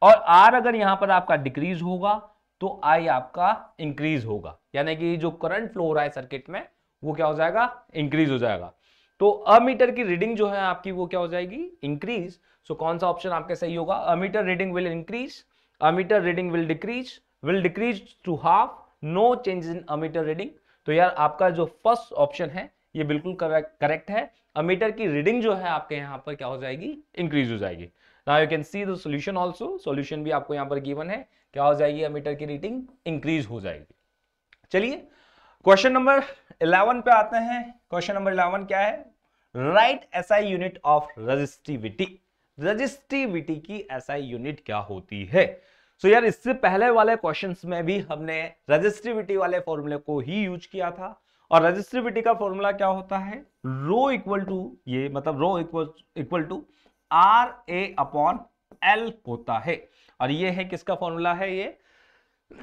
और आर अगर यहां पर आपका डिक्रीज होगा तो आई आपका इंक्रीज होगा यानी कि जो करंट फ्लो हो रहा है सर्किट में वो क्या हो जाएगा इंक्रीज हो जाएगा तो अमीटर की रीडिंग जो है आपकी वो क्या हो जाएगी इंक्रीज सो so, कौन सा ऑप्शन आपके सही होगा ammeter reading will increase ammeter reading will decrease will decrease to half no change in ammeter reading तो यार आपका जो फर्स्ट ऑप्शन है ये बिल्कुल करेक्ट है अमीटर की रीडिंग जो है आपके यहाँ पर क्या हो जाएगी इंक्रीज हो जाएगी now you can see the solution also solution भी आपको यहाँ पर गिवन है क्या हो जाएगी अमीटर की रीडिंग इंक्रीज हो जाएगी चलिए क्वेश्चन नंबर इलेवन पे आते हैं क्वेश्चन नंबर इलेवन क्या है write SI unit of resistivity resistivity की एसआई यूनिट क्या होती है सो so यार इससे पहले वाले क्वेश्चंस में भी हमने रजिस्टिविटी वाले फॉर्मूले को ही यूज किया था और रजिस्टिविटी का फॉर्मूला क्या होता है रो इक्वल टू ये मतलब rho equal equal to R A upon L होता है और ये है किसका फॉर्मूला है ये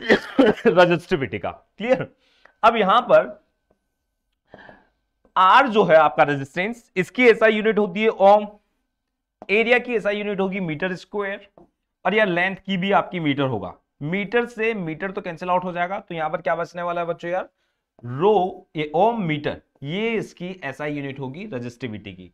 रजिस्टिविटी का क्लियर अब यहां पर आर जो है आपका रेजिस्टेंस इसकी ऐसा यूनिट होती है ओम एरिया की ऐसा यूनिट होगी मीटर स्क्वायर और यार लेंथ की भी आपकी मीटर होगा मीटर से मीटर तो कैंसिल आउट हो जाएगा तो यहां पर क्या बचने वाला है बच्चों यार रो ये ओम मीटर ये इसकी ऐसा यूनिट होगी रजिस्टिविटी की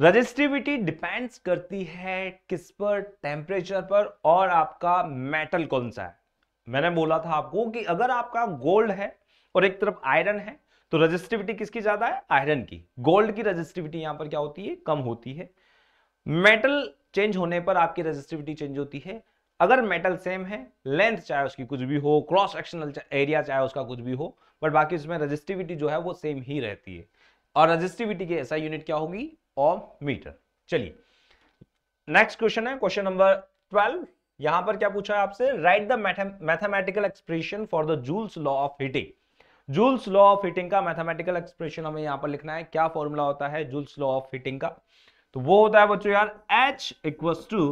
रजिस्टिविटी डिपेंड्स करती है किस पर टेम्परेचर पर और आपका मेटल कौन सा है मैंने बोला था आपको कि अगर आपका गोल्ड है और एक तरफ आयरन है तो रजिस्टिविटी किसकी ज्यादा है आयरन की गोल्ड की रजिस्टिविटी यहां पर क्या होती है कम होती है मेटल चेंज होने पर आपकी रजिस्टिविटी चेंज होती है अगर मेटल सेम है लेंथ चाहे उसकी कुछ भी हो क्रॉस एक्शनल एरिया चाहे उसका कुछ भी हो बट बाकी उसमें रजिस्टिविटी जो है वो सेम ही रहती है और रजिस्टिविटी की ऐसा यूनिट क्या होगी ऑफ मीटर चलिए नेक्स्ट क्वेश्चन है क्वेश्चन नंबर ट्वेल्व यहां पर क्या पूछा है आपसे write the mathematical expression for the Joule's law of heating Joule's law of heating का मैथमेटिकल एक्सप्रेशन हमें यहां पर लिखना है क्या फॉर्मूला होता है जूल्स लॉ ऑफ हिटिंग का तो वो होता है बच्चों यार H equals to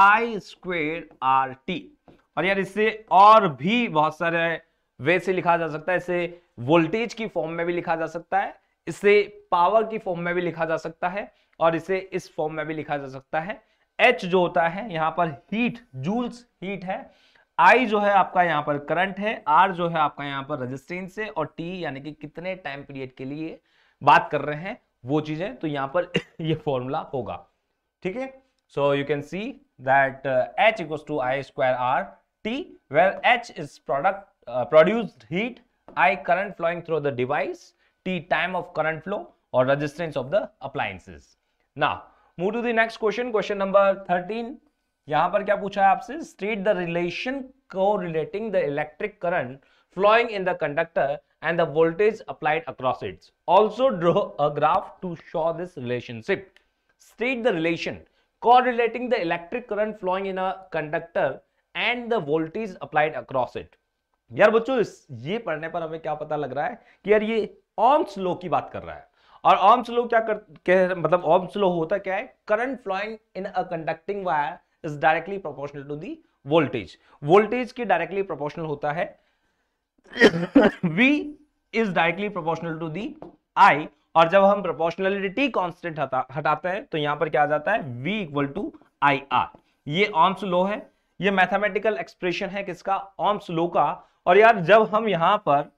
I square R T और यार इससे और भी बहुत सारे वे से लिखा जा सकता है इसे वोल्टेज की फॉर्म में भी लिखा जा सकता है इसे पावर की फॉर्म में भी लिखा जा सकता है और इसे इस फॉर्म में भी लिखा जा सकता है एच जो होता है यहाँ पर हीट जूल्स हीट है आई जो है आपका यहाँ पर करंट है आर जो है आपका यहाँ पर रजिस्टेंस है और टी यानी कि कितने टाइम पीरियड के लिए बात कर रहे हैं वो चीजें तो यहाँ पर ये फॉर्मूला होगा ठीक है so you can see that H equal to I square R T where H is product produced heat I current flowing through the device T time of current flow और रजिस्टेंस ऑफ द अप्लायंसेज ना move to the next question question number thirteen यहां पर क्या पूछा है आपसे state the relation को relating the electric current flowing in the conductor and the voltage applied across it. Also draw a graph to show this relationship. State the relation correlating the electric current flowing in a conductor and the voltage applied across it. यार बच्चों ये पढ़ने पर हमें क्या पता लग रहा है कि यार ये ऑन्स लो की बात कर रहा है और ओम्स स्लो क्या कर कह, मतलब ऑम स्लो होता क्या है current flowing in a conducting wire is directly proportional to the voltage voltage के डायरेक्टली प्रोपोर्शनल होता है V is directly proportional to the I और जब हम प्रोपोर्शनलिटी कॉन्स्टेंट हटा, हटाते हैं तो यहां पर क्या आ जाता है V equal to I R ये ऑम्स लो है ये मैथमेटिकल एक्सप्रेशन है किसका ऑम लो का और यार जब हम यहां पर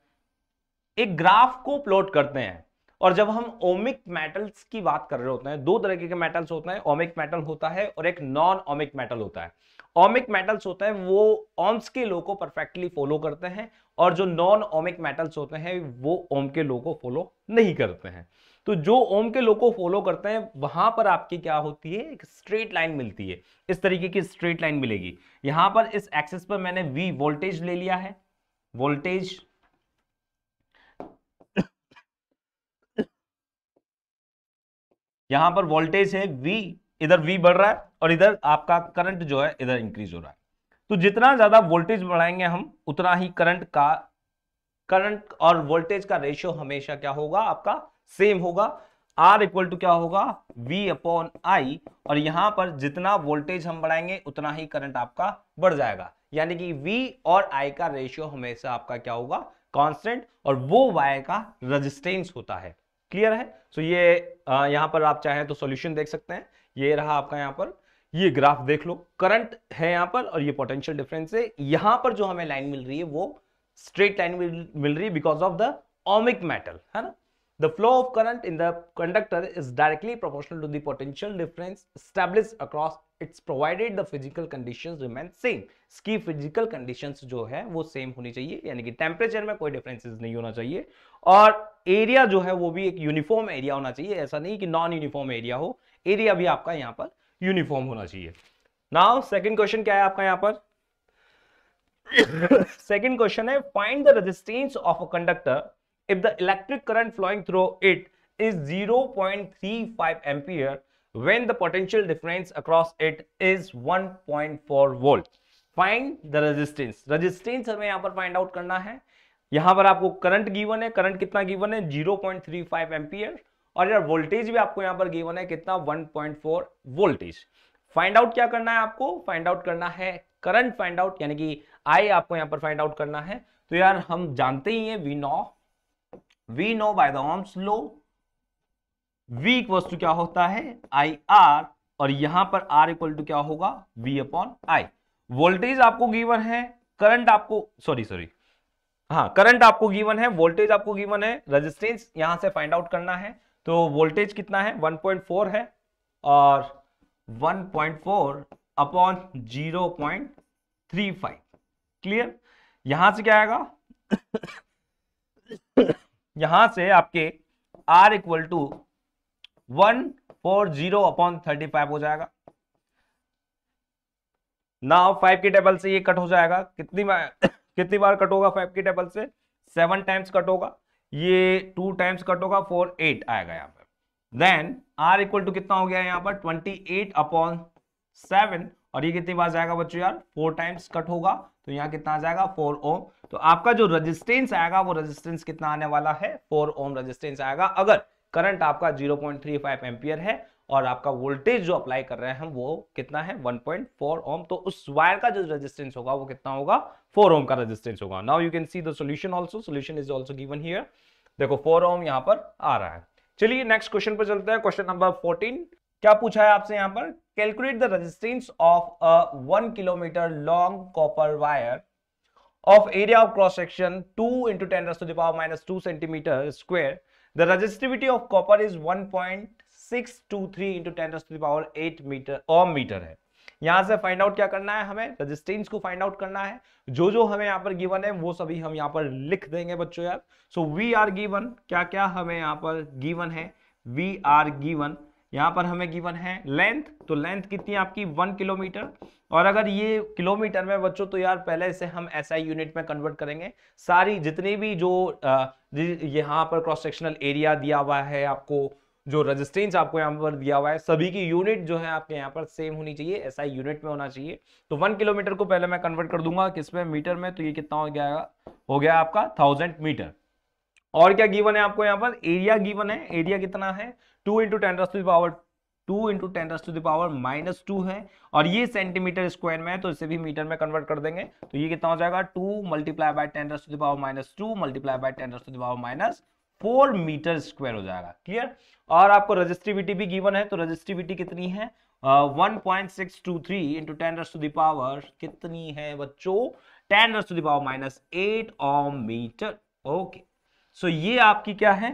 एक ग्राफ को प्लॉट करते हैं और जब हम ओमिक मेटल्स की बात कर रहे होते हैं दो तरीके के मेटल्स होते हैं ओमिक मेटल होता है और एक नॉन ओमिक मेटल होता है ओमिक मेटल्स होते हैं वो ओम्स के लो को परफेक्टली फॉलो करते हैं और जो नॉन ओमिक मेटल्स होते हैं वो ओम के लो को फॉलो नहीं करते हैं तो जो ओम के लो को फॉलो करते हैं वहां पर आपकी क्या होती है एक स्ट्रेट लाइन मिलती है इस तरीके की स्ट्रेट लाइन मिलेगी यहां पर इस एक्सेस पर मैंने वी वोल्टेज ले लिया है वोल्टेज यहां पर वोल्टेज है वी इधर वी बढ़ रहा है और इधर आपका करंट जो है इधर इंक्रीज हो रहा है तो जितना ज्यादा वोल्टेज बढ़ाएंगे हम उतना ही करंट का करंट और वोल्टेज का रेशियो हमेशा क्या होगा आपका सेम होगा आर इक्वल टू क्या होगा वी अपॉन आई और यहां पर जितना वोल्टेज हम बढ़ाएंगे उतना ही करंट आपका बढ़ जाएगा यानी कि वी और आई का रेशियो हमेशा आपका क्या होगा कांस्टेंट और वो वायर का रेजिस्टेंस होता है क्लियर है सो ये यहाँ पर आप चाहें तो सोल्यूशन देख सकते हैं ये रहा आपका यहाँ पर ये ग्राफ देख लो करंट है यहाँ पर और ये पोटेंशियल डिफरेंस है यहाँ पर जो हमें लाइन मिल रही है वो स्ट्रेट लाइन मिल रही है because of the ohmic metal है ना the flow of current in the conductor is directly proportional to the potential potential difference establish across its provided the physical condition remain same इसकी फिजिकल कंडीशन जो है वो same होनी चाहिए यानी कि टेम्परेचर में कोई डिफरेंसिस नहीं होना चाहिए और एरिया जो है वो भी एक यूनिफॉर्म एरिया होना चाहिए ऐसा नहीं कि नॉन यूनिफॉर्म एरिया हो एरिया भी आपका यहां पर यूनिफॉर्म होना चाहिए नाउ सेकंड क्वेश्चन क्या है आपका यहां पर सेकंड क्वेश्चन है find the resistance of a conductor if the electric current flowing through it is 0.35 ampere potential difference across it is one point 1.4 volt find the resistance resistance हमें यहां पर find out करना है यहां पर आपको current given है current कितना गिवन है जीरो पॉइंट थ्री फाइव और यार वोल्टेज भी आपको यहां पर गिवन है कितना फोर वोल्टेज फाइंड आउट क्या करना है आपको फाइंड आउट करना है करंट फाइंड आउट यानी कि आई आपको यहां पर फाइंड आउट करना है तो यार हम जानते ही है we know we know by the Ohm's law V वस्तु टू क्या होता है आई आर और यहां पर आर इक्वल टू क्या होगा वी अपॉन आई वोल्टेज आपको गिवन है करंट आपको सॉरी सॉरी हाँ करंट आपको गिवन है वोल्टेज आपको गिवन है रेजिस्टेंस यहां से फाइंड आउट करना है तो वोल्टेज कितना है 1.4 है और 1.4 अपॉन 0.35 क्लियर यहां से क्या आएगा यहां से आपके R equal to one four zero upon thirty five हो जाएगा नाउ फाइव के टेबल से ये कट हो जाएगा कितनी कितनी बार कट होगा फाइव के टेबल से सेवन टाइम्स कट होगा ये टू टाइम्स कट होगा फोर एट आएगा यहाँ पर देन आर इक्वल टू कितना हो गया यहाँ पर ट्वेंटी एट अपॉन सेवन और ये कितनी बार जाएगा बच्चों यार फोर टाइम्स कट होगा तो यहाँ कितना आ जाएगा फोर ओम तो आपका जो रजिस्टेंस आएगा वो रजिस्टेंस कितना आने वाला है फोर ओम रजिस्टेंस आएगा अगर करंट आपका 0.35 एम्पियर है और आपका वोल्टेज जो अप्लाई कर रहे हैं वो कितना है 1.4 ओम तो उस वायर का जो रेजिस्टेंस होगा वो कितना होगा 4 ओम का रेजिस्टेंस होगा now you can see the solution also solution is also given here देखो 4 ओम यहां पर आ रहा है चलिए नेक्स्ट क्वेश्चन पर चलते हैं क्वेश्चन नंबर 14 क्या पूछा है आपसे यहाँ पर calculate the resistance of a 1 kilometre long copper wire of area of cross section two into ten raised to the power minus 2 centimeter square the resistivity of copper is 1.0 six two three into ten to the power eight metre ohm metre है यहां से find out क्या करना है हमें resistance को find out करना है जो जो हमें यहाँ पर गिवन है वो सभी हम यहाँ पर लिख देंगे बच्चों यार सो वी आर गिवन क्या क्या हमें यहाँ पर गिवन है वी आर गिवन यहाँ पर हमें गिवन है लेंथ तो लेंथ कितनी है आपकी वन किलोमीटर और अगर ये किलोमीटर में बच्चों तो यार पहले से हम एसआई यूनिट में कन्वर्ट करेंगे सारी जितनी भी जो यहाँ पर क्रॉस सेक्शनल एरिया दिया हुआ है आपको जो रजिस्टेंस आपको यहाँ पर दिया हुआ है सभी की यूनिट जो है आपके यहाँ पर सेम होनी चाहिए ऐसा यूनिट में होना चाहिए तो वन किलोमीटर को पहले मैं कन्वर्ट कर दूंगा किसमें मीटर में तो ये कितना हो गया हो गया आपका थाउजेंड मीटर और क्या गिवन है आपको यहाँ पर एरिया गिवन है एरिया कितना है टू इंटू टेन रस to the power two into ten रस टू दावर माइनस टू है और ये सेंटीमीटर स्क्वायर में है तो इसे भी मीटर में कन्वर्ट कर देंगे तो ये कितना हो जाएगा टू मल्टीप्लाई बाय टेन रस to the power minus two multiply by ten रस to the power minus four metre square हो जाएगा क्लियर और आपको रजिस्टिविटी भी गिवन है तो रजिस्टिविटी कितनी है one point six two three into ten रस टू दावर कितनी है बच्चों टेन रस to the power minus eight ohm metre okay so ये आपकी क्या है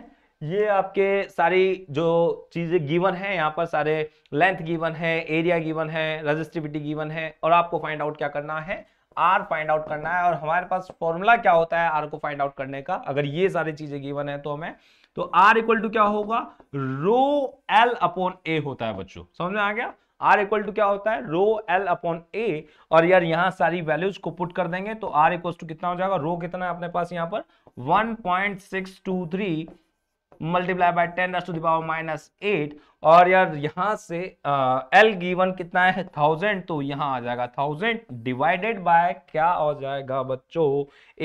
ये आपके सारी जो चीज़ें गिवन है यहाँ पर सारे लेंथ गिवन है एरिया गिवन है रजिस्टिविटी गिवन है और आपको फाइंड आउट क्या करना है आर फाइंड आउट करना है और हमारे पास फॉर्मूला क्या होता है आर को फाइंड आउट करने का अगर ये सारी चीजें गिवन है तो हमें तो आर इक्वल टू क्या होगा रो एल अपॉन ए होता है बच्चों समझ में आ गया आर इक्वल टू क्या होता है रो एल अपॉन ए और यार यहां सारी वैल्यूज को पुट कर देंगे तो आर इक्वल टू कितना हो जाएगा रो कितना है अपने पास यहां पर 1.623 मल्टीप्लाई बाय टेन एस टू दावर माइनस एट और यार यहां से एल गिवन कितना है थाउजेंड तो यहां आ जाएगा थाउजेंड डिवाइडेड बाय क्या हो जाएगा बच्चों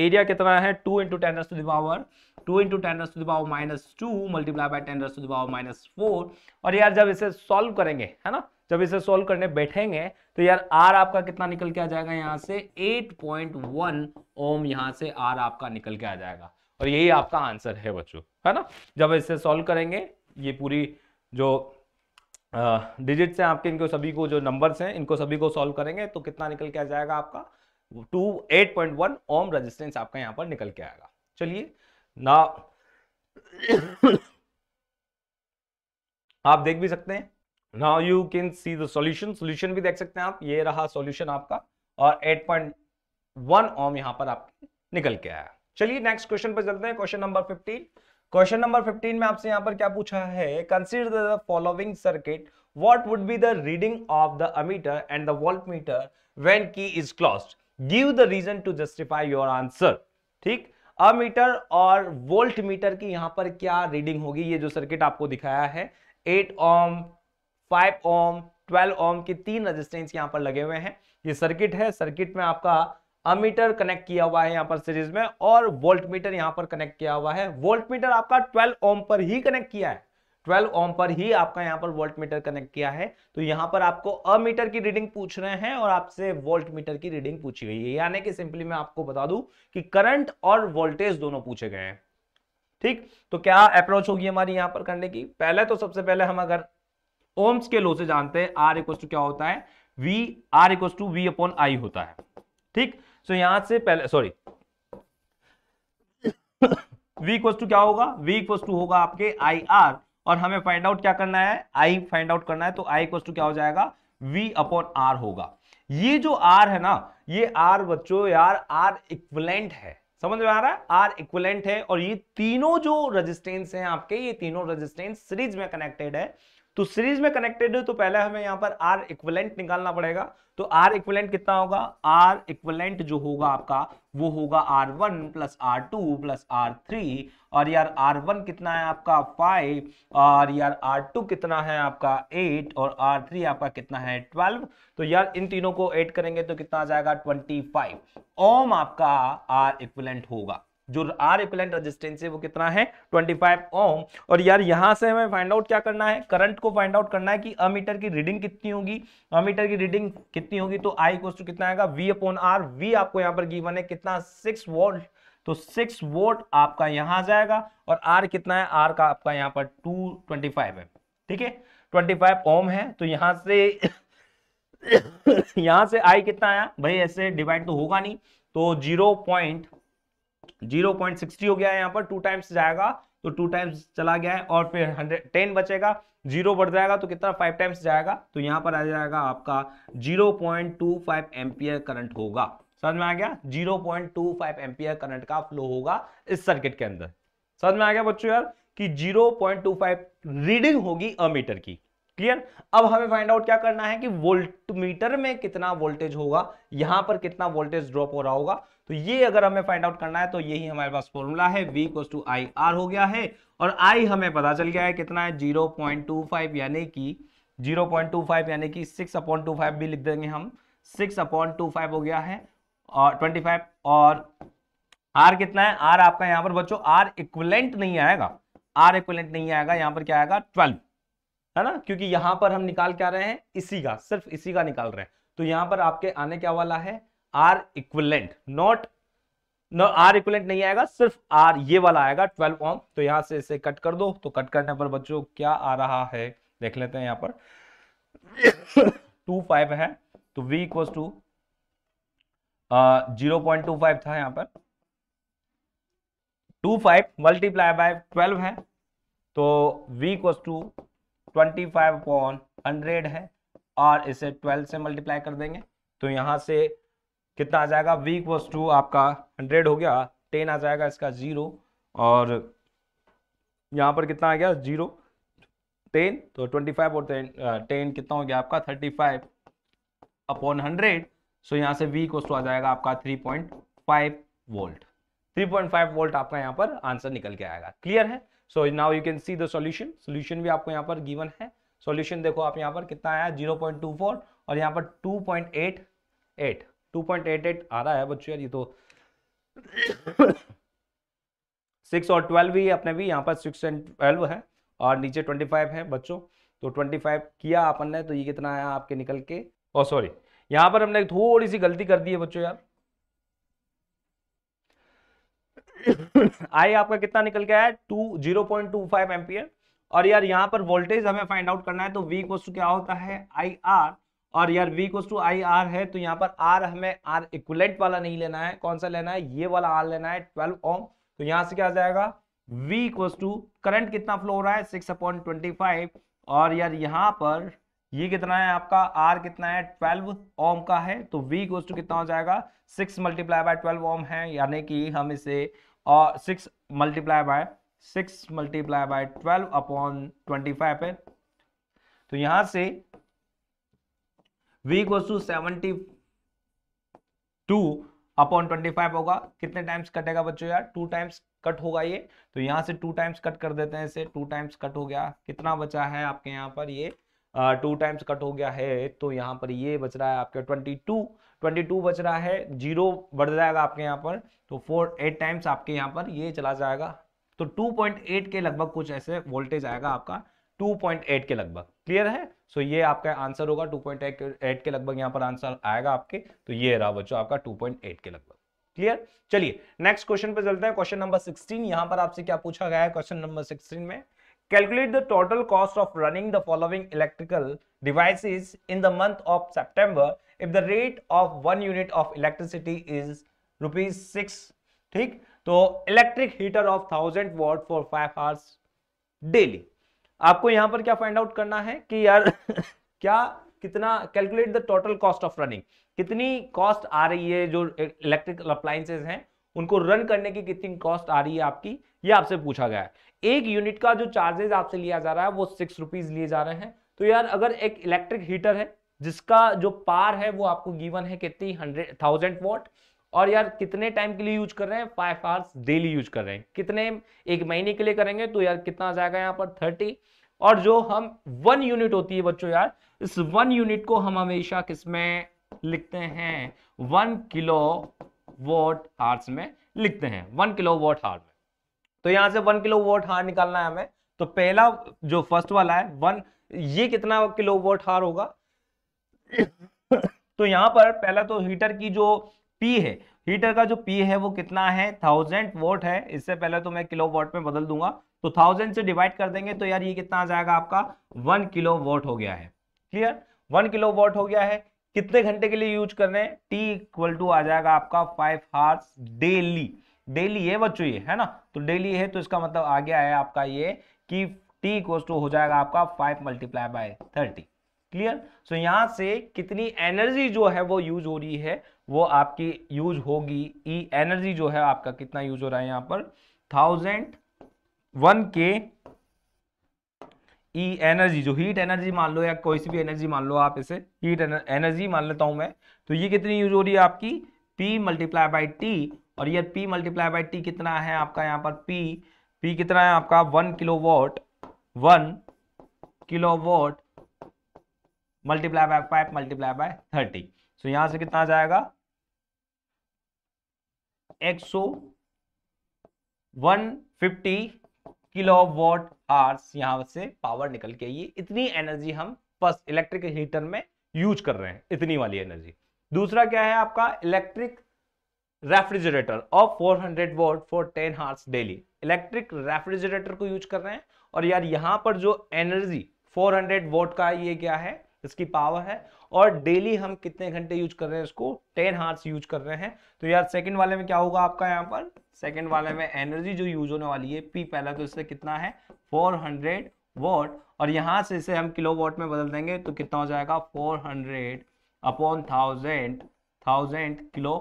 एरिया कितना है टू इंटू टेन एस to the power two into ten एस to the power minus two multiply by ten एस टू दावर माइनस फोर और यार जब इसे सॉल्व करेंगे है ना जब इसे सोल्व करने बैठेंगे तो यार आर आपका कितना निकल के आ जाएगा यहां से 8.1 ओम यहां से आर आपका निकल के आ जाएगा और यही आपका आंसर है बच्चों है ना जब इसे सॉल्व करेंगे ये पूरी जो डिजिट्स हैं आपके इनको सभी को जो नंबर्स हैं इनको सभी को सॉल्व करेंगे तो कितना निकल के आ जाएगा आपका two eight point one ohm resistance आपका यहाँ पर निकल के आएगा चलिए ना आप देख भी सकते हैं now you can see the solution solution भी देख सकते हैं आप ये रहा सॉल्यूशन आपका और 8.1 ओम यहां पर आप निकल के आया चलिए नेक्स्ट क्वेश्चन पर चलते हैं question number fifteen question number 15 में आपसे यहाँ पर क्या पूछा है consider the following circuit what would be the reading of the ammeter and the voltmeter when key is closed give the reason to justify your answer ठीक ammeter और voltmeter की यहाँ पर क्या रीडिंग होगी ये जो circuit आपको दिखाया है eight ohm five ohm twelve ohm की तीन रजिस्टेंस यहाँ पर लगे हुए हैं ये सर्किट है सर्किट में आपका अमीटर कनेक्ट किया हुआ है यहाँ पर सीरीज में और वोल्ट मीटर यहाँ पर कनेक्ट किया हुआ है वोल्ट मीटर आपका 12 ओम पर ही कनेक्ट किया है 12 ओम पर ही आपका यहाँ पर वोल्ट मीटर कनेक्ट किया है तो यहाँ पर आपको अमीटर की रीडिंग पूछ रहे हैं और आपसे वोल्ट मीटर की रीडिंग पूछी गई है यानी कि सिंपली मैं आपको बता दूं कि करंट और वोल्टेज दोनों पूछे गए हैं ठीक तो क्या अप्रोच होगी हमारी यहाँ पर करने की पहले तो सबसे पहले हम अगर ओम्स के लो से जानते हैं आर इक्व क्या होता है V R equal to V upon I होता है ठीक सो so, यहां से पहले सॉरी वी इक्वल टू क्या होगा वी इक्वल टू होगा आपके आई आर और हमें फाइंड आउट क्या करना है आई फाइंड आउट करना है तो आई इक्वल टू क्या हो जाएगा वी अपॉन आर होगा ये जो आर है ना ये आर बच्चों यार आर इक्वलेंट है समझ में आ रहा है आर इक्वलेंट है और ये तीनों जो रेजिस्टेंस हैं आपके ये तीनों रेजिस्टेंस सीरीज में कनेक्टेड है तो सीरीज में कनेक्टेड है तो पहले हमें यहां पर आर इक्वलेंट निकालना पड़ेगा तो आर इक्वलेंट कितना होगा आर इक्वलेंट जो होगा आपका वो होगा R one plus R two plus R three और यार आर वन कितना है आपका फाइव और यार आर टू कितना है आपका एट और आर थ्री आपका कितना है ट्वेल्व तो यार इन तीनों को एड करेंगे तो कितना आ जाएगा ट्वेंटी फाइव ओम आपका आर इक्वलेंट होगा जो आर इक्वलेंट रेजिस्टेंस है वो कितना है 25 ओम और यार यहां से हमें फाइंड आउट क्या करना है करंट को फाइंड आउट करना है कि अमीटर की रीडिंग कितनी होगी अमीटर की रीडिंग कितनी होगी तो आई कोस्ट कितना आएगा वी अपॉन आर वी आपको यहाँ पर गिवन है कितना सिक्स वोल्ट तो सिक्स वोल्ट आपका यहां जाएगा और आर कितना है आर का आपका यहाँ पर टू है ठीक है 25 ओम है तो यहां से यहां से आई कितना आया भाई ऐसे डिवाइड तो होगा नहीं तो जीरो जीरो पॉइंट सिक्सटी हो गया है यहाँ पर टू टाइम्स जाएगा तो टू टाइम्स चला गया है और फिर हंड्रेड टेन बचेगा जीरो बढ़ जाएगा तो कितना फाइव टाइम्स जाएगा तो यहाँ पर आ जाएगा आपका zero point two five ampere current होगा समझ में आ गया zero point two five ampere current का फ्लो होगा इस सर्किट के अंदर समझ में आ गया बच्चों यार कि 0.25 रीडिंग होगी अमीटर की क्लियर अब हमें फाइंड आउट क्या करना है कि वोल्ट मीटर में कितना वोल्टेज होगा यहां पर कितना वोल्टेज ड्रॉप हो रहा होगा तो ये अगर हमें फाइंड आउट करना है तो यही हमारे पास फॉर्मूला है V equals to I R हो गया है और आई हमें पता चल गया है कितना है जीरो पॉइंट टू फाइव यानी कि जीरो पॉइंट टू फाइव यानी कि सिक्स अपॉइंट टू फाइव भी लिख देंगे हम सिक्स अपॉइंट टू फाइव हो गया है और ट्वेंटी फाइव और आर कितना है आर आपका यहाँ पर बच्चों आर इक्वलेंट नहीं आएगा आर इक्वलेंट नहीं आएगा यहाँ पर क्या आएगा ट्वेल्व है ना क्योंकि यहां पर हम निकाल क्या रहे हैं इसी का सिर्फ इसी का निकाल रहे हैं तो यहां पर आपके आने क्या वाला है R equivalent not R equivalent नहीं आएगा सिर्फ आर ये वाला आएगा ट्वेल्व ओम तो यहां से इसे कट कर दो तो कट करने पर बच्चों क्या आ रहा है देख लेते हैं यहां पर टू फाइव है तो V equal to zero point two five था यहां पर two five multiply by twelve है तो V equal to twenty five upon hundred है और इसे ट्वेल्व से मल्टीप्लाई कर देंगे तो यहां से कितना आ जाएगा वीक वॉस टू आपका हंड्रेड हो गया टेन आ जाएगा इसका जीरो और यहाँ पर कितना आ गया जीरो टेन तो ट्वेंटी फाइव और टेन टेन कितना हो गया आपका thirty five upon hundred so यहाँ से वीक वॉस टू आ जाएगा आपका three point five volt three point five volt आपका यहाँ पर आंसर निकल के आएगा क्लियर है so now you can see the solution solution भी आपको यहाँ पर गिवन है सोल्यूशन देखो आप यहाँ पर कितना आया फोर और यहाँ पर eight two point eight eight आ रहा है बच्चों यार ये तो सिक्स और ट्वेल्व ही अपने भी यहाँ पर सिक्स एंड ट्वेल्व है और नीचे ट्वेंटी फाइव है बच्चों तो ट्वेंटी फाइव किया अपन ने तो ये कितना आया आपके निकल के ओ oh, सॉरी यहाँ पर हमने थोड़ी सी गलती कर दी है बच्चों यार आई आपका कितना निकल के आया two zero point two five ampere और यार यहाँ पर वोल्टेज हमें फाइंड आउट करना है तो वी क्वेश्चन क्या होता है आई आर और यार v equal to I R है तो यहाँ पर r हमें r इक्वलेंट वाला नहीं लेना है कौन सा लेना है ये वाला r लेना है 12 ओम तो यहाँ से क्या आ जाएगा v इक्व टू करंट कितना फ्लो हो रहा है सिक्स अपॉइंट ट्वेंटी फाइव और यार यहाँ पर ये कितना है आपका r कितना है 12 ओम का है तो v इक्व टू कितना हो जाएगा six multiply by twelve ohm है यानी कि हम इसे और six multiply by six multiply by twelve upon twenty five है तो यहां से v two seventy two upon twenty five होगा कितने टाइम्स कटेगा बच्चों यार टू टाइम्स कट होगा ये तो यहाँ से टू टाइम्स कट कर देते हैं इसे टू टाइम्स कट हो गया कितना बचा है आपके यहाँ पर ये टू टाइम्स कट हो गया है तो यहाँ पर ये बच रहा है आपके ट्वेंटी टू ट्वेंटी टू बच रहा है जीरो बढ़ जाएगा आपके यहाँ पर तो फोर एट टाइम्स आपके यहाँ पर ये चला जाएगा तो टू पॉइंट एट के लगभग कुछ ऐसे वोल्टेज आएगा आपका टू पॉइंट एट के लगभग क्लियर है सो ये आपका आंसर होगा 2.8 के लगभग यहाँ पर आंसर आएगा आपके तो ये रहा बच्चों आपका 2.8 के लगभग क्लियर चलिए नेक्स्ट क्वेश्चन पे चलते हैं क्वेश्चन नंबर 16 यहाँ पर आपसे क्या पूछा गया है क्वेश्चन नंबर 16 में calculate the total cost of running the following electrical devices in the month of September if the rate of one unit of electricity is rupees six ठीक तो electric heater of thousand watt for five hours daily आपको यहाँ पर क्या find out करना है कि यार क्या कितना calculate the total cost of running कितनी कॉस्ट आ रही है जो इलेक्ट्रिकल अप्लायंसेज हैं उनको रन करने की कितनी कॉस्ट आ रही है आपकी ये आपसे पूछा गया है एक यूनिट का जो चार्जेज आपसे लिया जा रहा है वो सिक्स रुपीज लिए जा रहे हैं तो यार अगर एक इलेक्ट्रिक हीटर है जिसका जो पार है वो आपको गिवन है कितनी हंड्रेड थाउजेंड वॉट और यार कितने टाइम के लिए यूज कर रहे हैं फाइव आवर्स डेली यूज कर रहे हैं कितने एक महीने के लिए करेंगे तो यार कितना जाएगा यहाँ पर थर्टी और जो हम वन यूनिट होती है बच्चों यार इस वन यूनिट को हम हमेशा किसमें लिखते हैं वन किलो वोट आर्स में लिखते हैं वन किलो वोट हार में तो यहां से वन किलो वोट हार निकालना है हमें तो पहला जो फर्स्ट वाला है वन ये कितना किलो वोट हार होगा तो यहां पर पहला तो हीटर की जो पी है हीटर का जो पी है वो कितना है थाउजेंड वोट है इससे पहले तो मैं किलो वोट में बदल दूंगा तो थाउजेंड से डिवाइड कर देंगे तो यार ये कितना आ जाएगा आपका वन किलो वोट हो गया है क्लियर वन किलो वोट हो गया है कितने घंटे के लिए यूज कर रहे हैं टी इक्वल टू आ जाएगा आपका फाइव हार्स डेली डेली है बच्चों ये है ना तो डेली है तो इसका मतलब आ गया है आपका ये कि टी इक्वल टू हो जाएगा आपका five multiply by thirty clear so यहां से कितनी एनर्जी जो है वो यूज हो रही है वो आपकी यूज होगी ई e एनर्जी जो है आपका कितना यूज हो रहा है यहां पर थाउजेंड वन के ई एनर्जी जो हीट एनर्जी मान लो या कोई सी भी एनर्जी मान लो आप इसे हीट एनर्जी मान लेता हूं मैं तो ये कितनी यूज हो रही है आपकी पी मल्टीप्लाई बाई टी और ये पी मल्टीप्लाई बाई टी कितना है आपका यहां पर पी पी कितना है आपका one kilowatt one kilowatt multiply by five multiply by thirty so यहां से कितना आ जाएगा एक्सो one fifty kilowatt hours यहां से पावर निकल के ये इतनी एनर्जी हम बस इलेक्ट्रिक हीटर में यूज कर रहे हैं इतनी वाली एनर्जी दूसरा क्या है आपका electric refrigerator of 400 hundred watt for ten hours daily electric refrigerator को यूज कर रहे हैं और यार यहां पर जो एनर्जी 400 हंड्रेड वोट का ये क्या है इसकी पावर है और डेली हम कितने घंटे यूज कर रहे हैं इसको टेन हार्स यूज कर रहे हैं तो यार सेकंड वाले में क्या होगा आपका यहाँ पर सेकंड वाले में एनर्जी जो यूज होने वाली है पी पहला तो इससे कितना है फोर हंड्रेड वॉट और यहाँ से इसे हम किलो वॉट में बदल देंगे तो कितना हो जाएगा four hundred upon thousand thousand 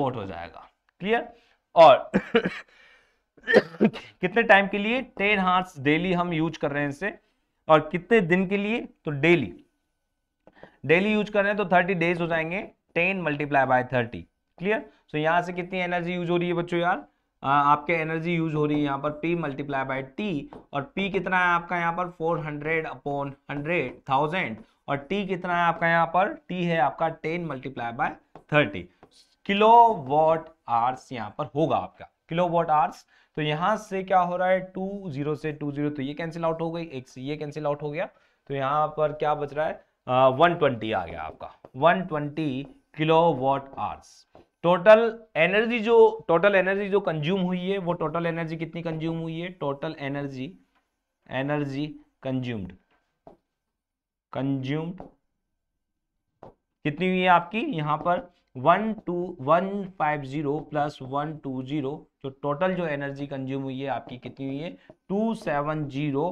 kilowatt हो जाएगा क्लियर और कितने टाइम के लिए टेन हार्स डेली हम यूज कर रहे हैं इसे और कितने दिन के लिए तो डेली डेली यूज कर रहे हैं तो थर्टी डेज हो जाएंगे ten multiply by thirty clear so यहाँ से कितनी एनर्जी यूज हो रही है बच्चों यार आ, आपके एनर्जी यूज हो रही है यहाँ पर पी मल्टीप्लाई बाय टी और पी कितना है आपका यहाँ पर four hundred upon hundred thousand और टी कितना है आपका यहाँ पर टी है आपका ten multiply by thirty kilowatt hours यहाँ पर होगा आपका किलो वॉट आर्स तो यहाँ से क्या हो रहा है टू जीरो से टू जीरो तो ये कैंसिल आउट हो गई एक से ये कैंसिल आउट हो गया तो यहाँ पर क्या बच रहा है वन ट्वेंटी आ गया आपका one twenty kilowatt hours total energy जो टोटल एनर्जी जो कंज्यूम हुई है वो टोटल एनर्जी कितनी कंज्यूम हुई है total energy energy consumed consumed कितनी हुई है आपकी यहां पर one two one five zero plus one two zero जो टोटल जो एनर्जी कंज्यूम हुई है आपकी कितनी हुई है two seven zero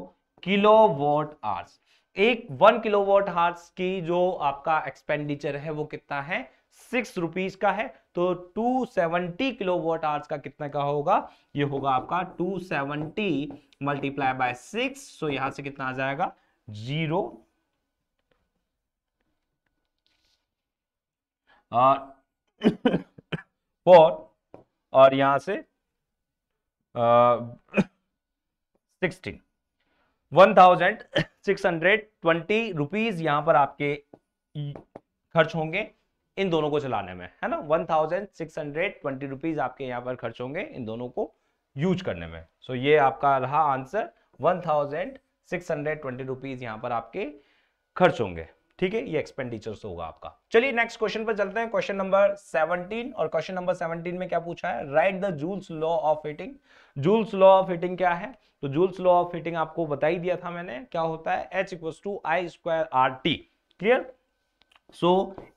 kilowatt hours एक वन किलोवाट हार्स की जो आपका एक्सपेंडिचर है वो कितना है सिक्स रुपीज का है तो two seventy kilowatt hours का कितना का होगा ये होगा आपका two seventy multiply by six so यहां से कितना आ जाएगा जीरो फोर और यहां से sixteen one thousand six hundred twenty rupees यहां पर आपके खर्च होंगे इन दोनों को चलाने में है ना one thousand six hundred twenty rupees आपके यहाँ पर खर्च होंगे इन दोनों को यूज करने में सो so, ये आपका रहा answer one thousand six hundred twenty rupees यहाँ पर आपके खर्च होंगे ठीक है ये एक्सपेंडिचर्स होगा आपका चलिए नेक्स्ट क्वेश्चन पर चलते हैं क्वेश्चन नंबर 17 और क्वेश्चन नंबर 17 में क्या पूछा है write the Joule's law of heating Joule's law of heating क्या है तो जूल्स लॉ ऑफ हीटिंग आपको बता ही दिया था मैंने क्या होता है H equal to I square R T clear so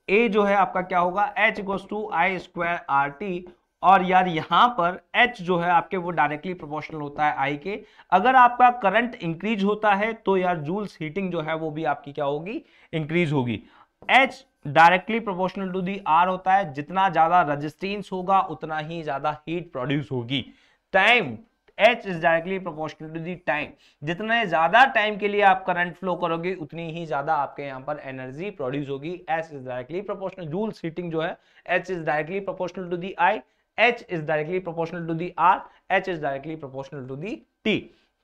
ए जो है आपका क्या होगा H equal to I square R T और यार यहाँ पर H जो है आपके वो डायरेक्टली प्रोपोर्शनल होता है I के अगर आपका करंट इंक्रीज होता है तो यार जूल्स हीटिंग जो है वो भी आपकी क्या होगी इंक्रीज होगी H directly proportional to the R होता है जितना ज्यादा रजिस्टेंस होगा उतना ही ज्यादा हीट प्रोड्यूस होगी time H is directly proportional to the time जितने ज्यादा टाइम के लिए आप करंट फ्लो करोगे उतनी ही ज्यादा आपके यहाँ पर एनर्जी प्रोड्यूस होगी H is directly proportional Joule's heating जो है H is directly proportional to the I H is directly proportional to the R, H is directly proportional to the T.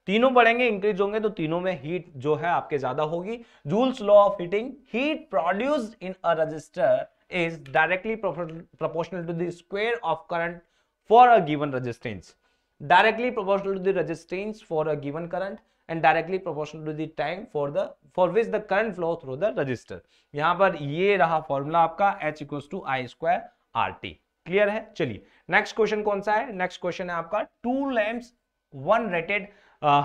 तीनों बढ़ेंगे इंक्रीज होंगे तो तीनों में हीट जो है आपके ज्यादा होगी Joule's law of heating heat produce in a resistor is directly proportional to the square of current for a given resistance directly proportional to the resistance for a given current and directly proportional to the time for the for which the current flow through the resistor यहां पर ये रहा formula आपका H equal to I square R T clear है चलिए next question कौन सा है नेक्स्ट क्वेश्चन है आपका two lamps one rated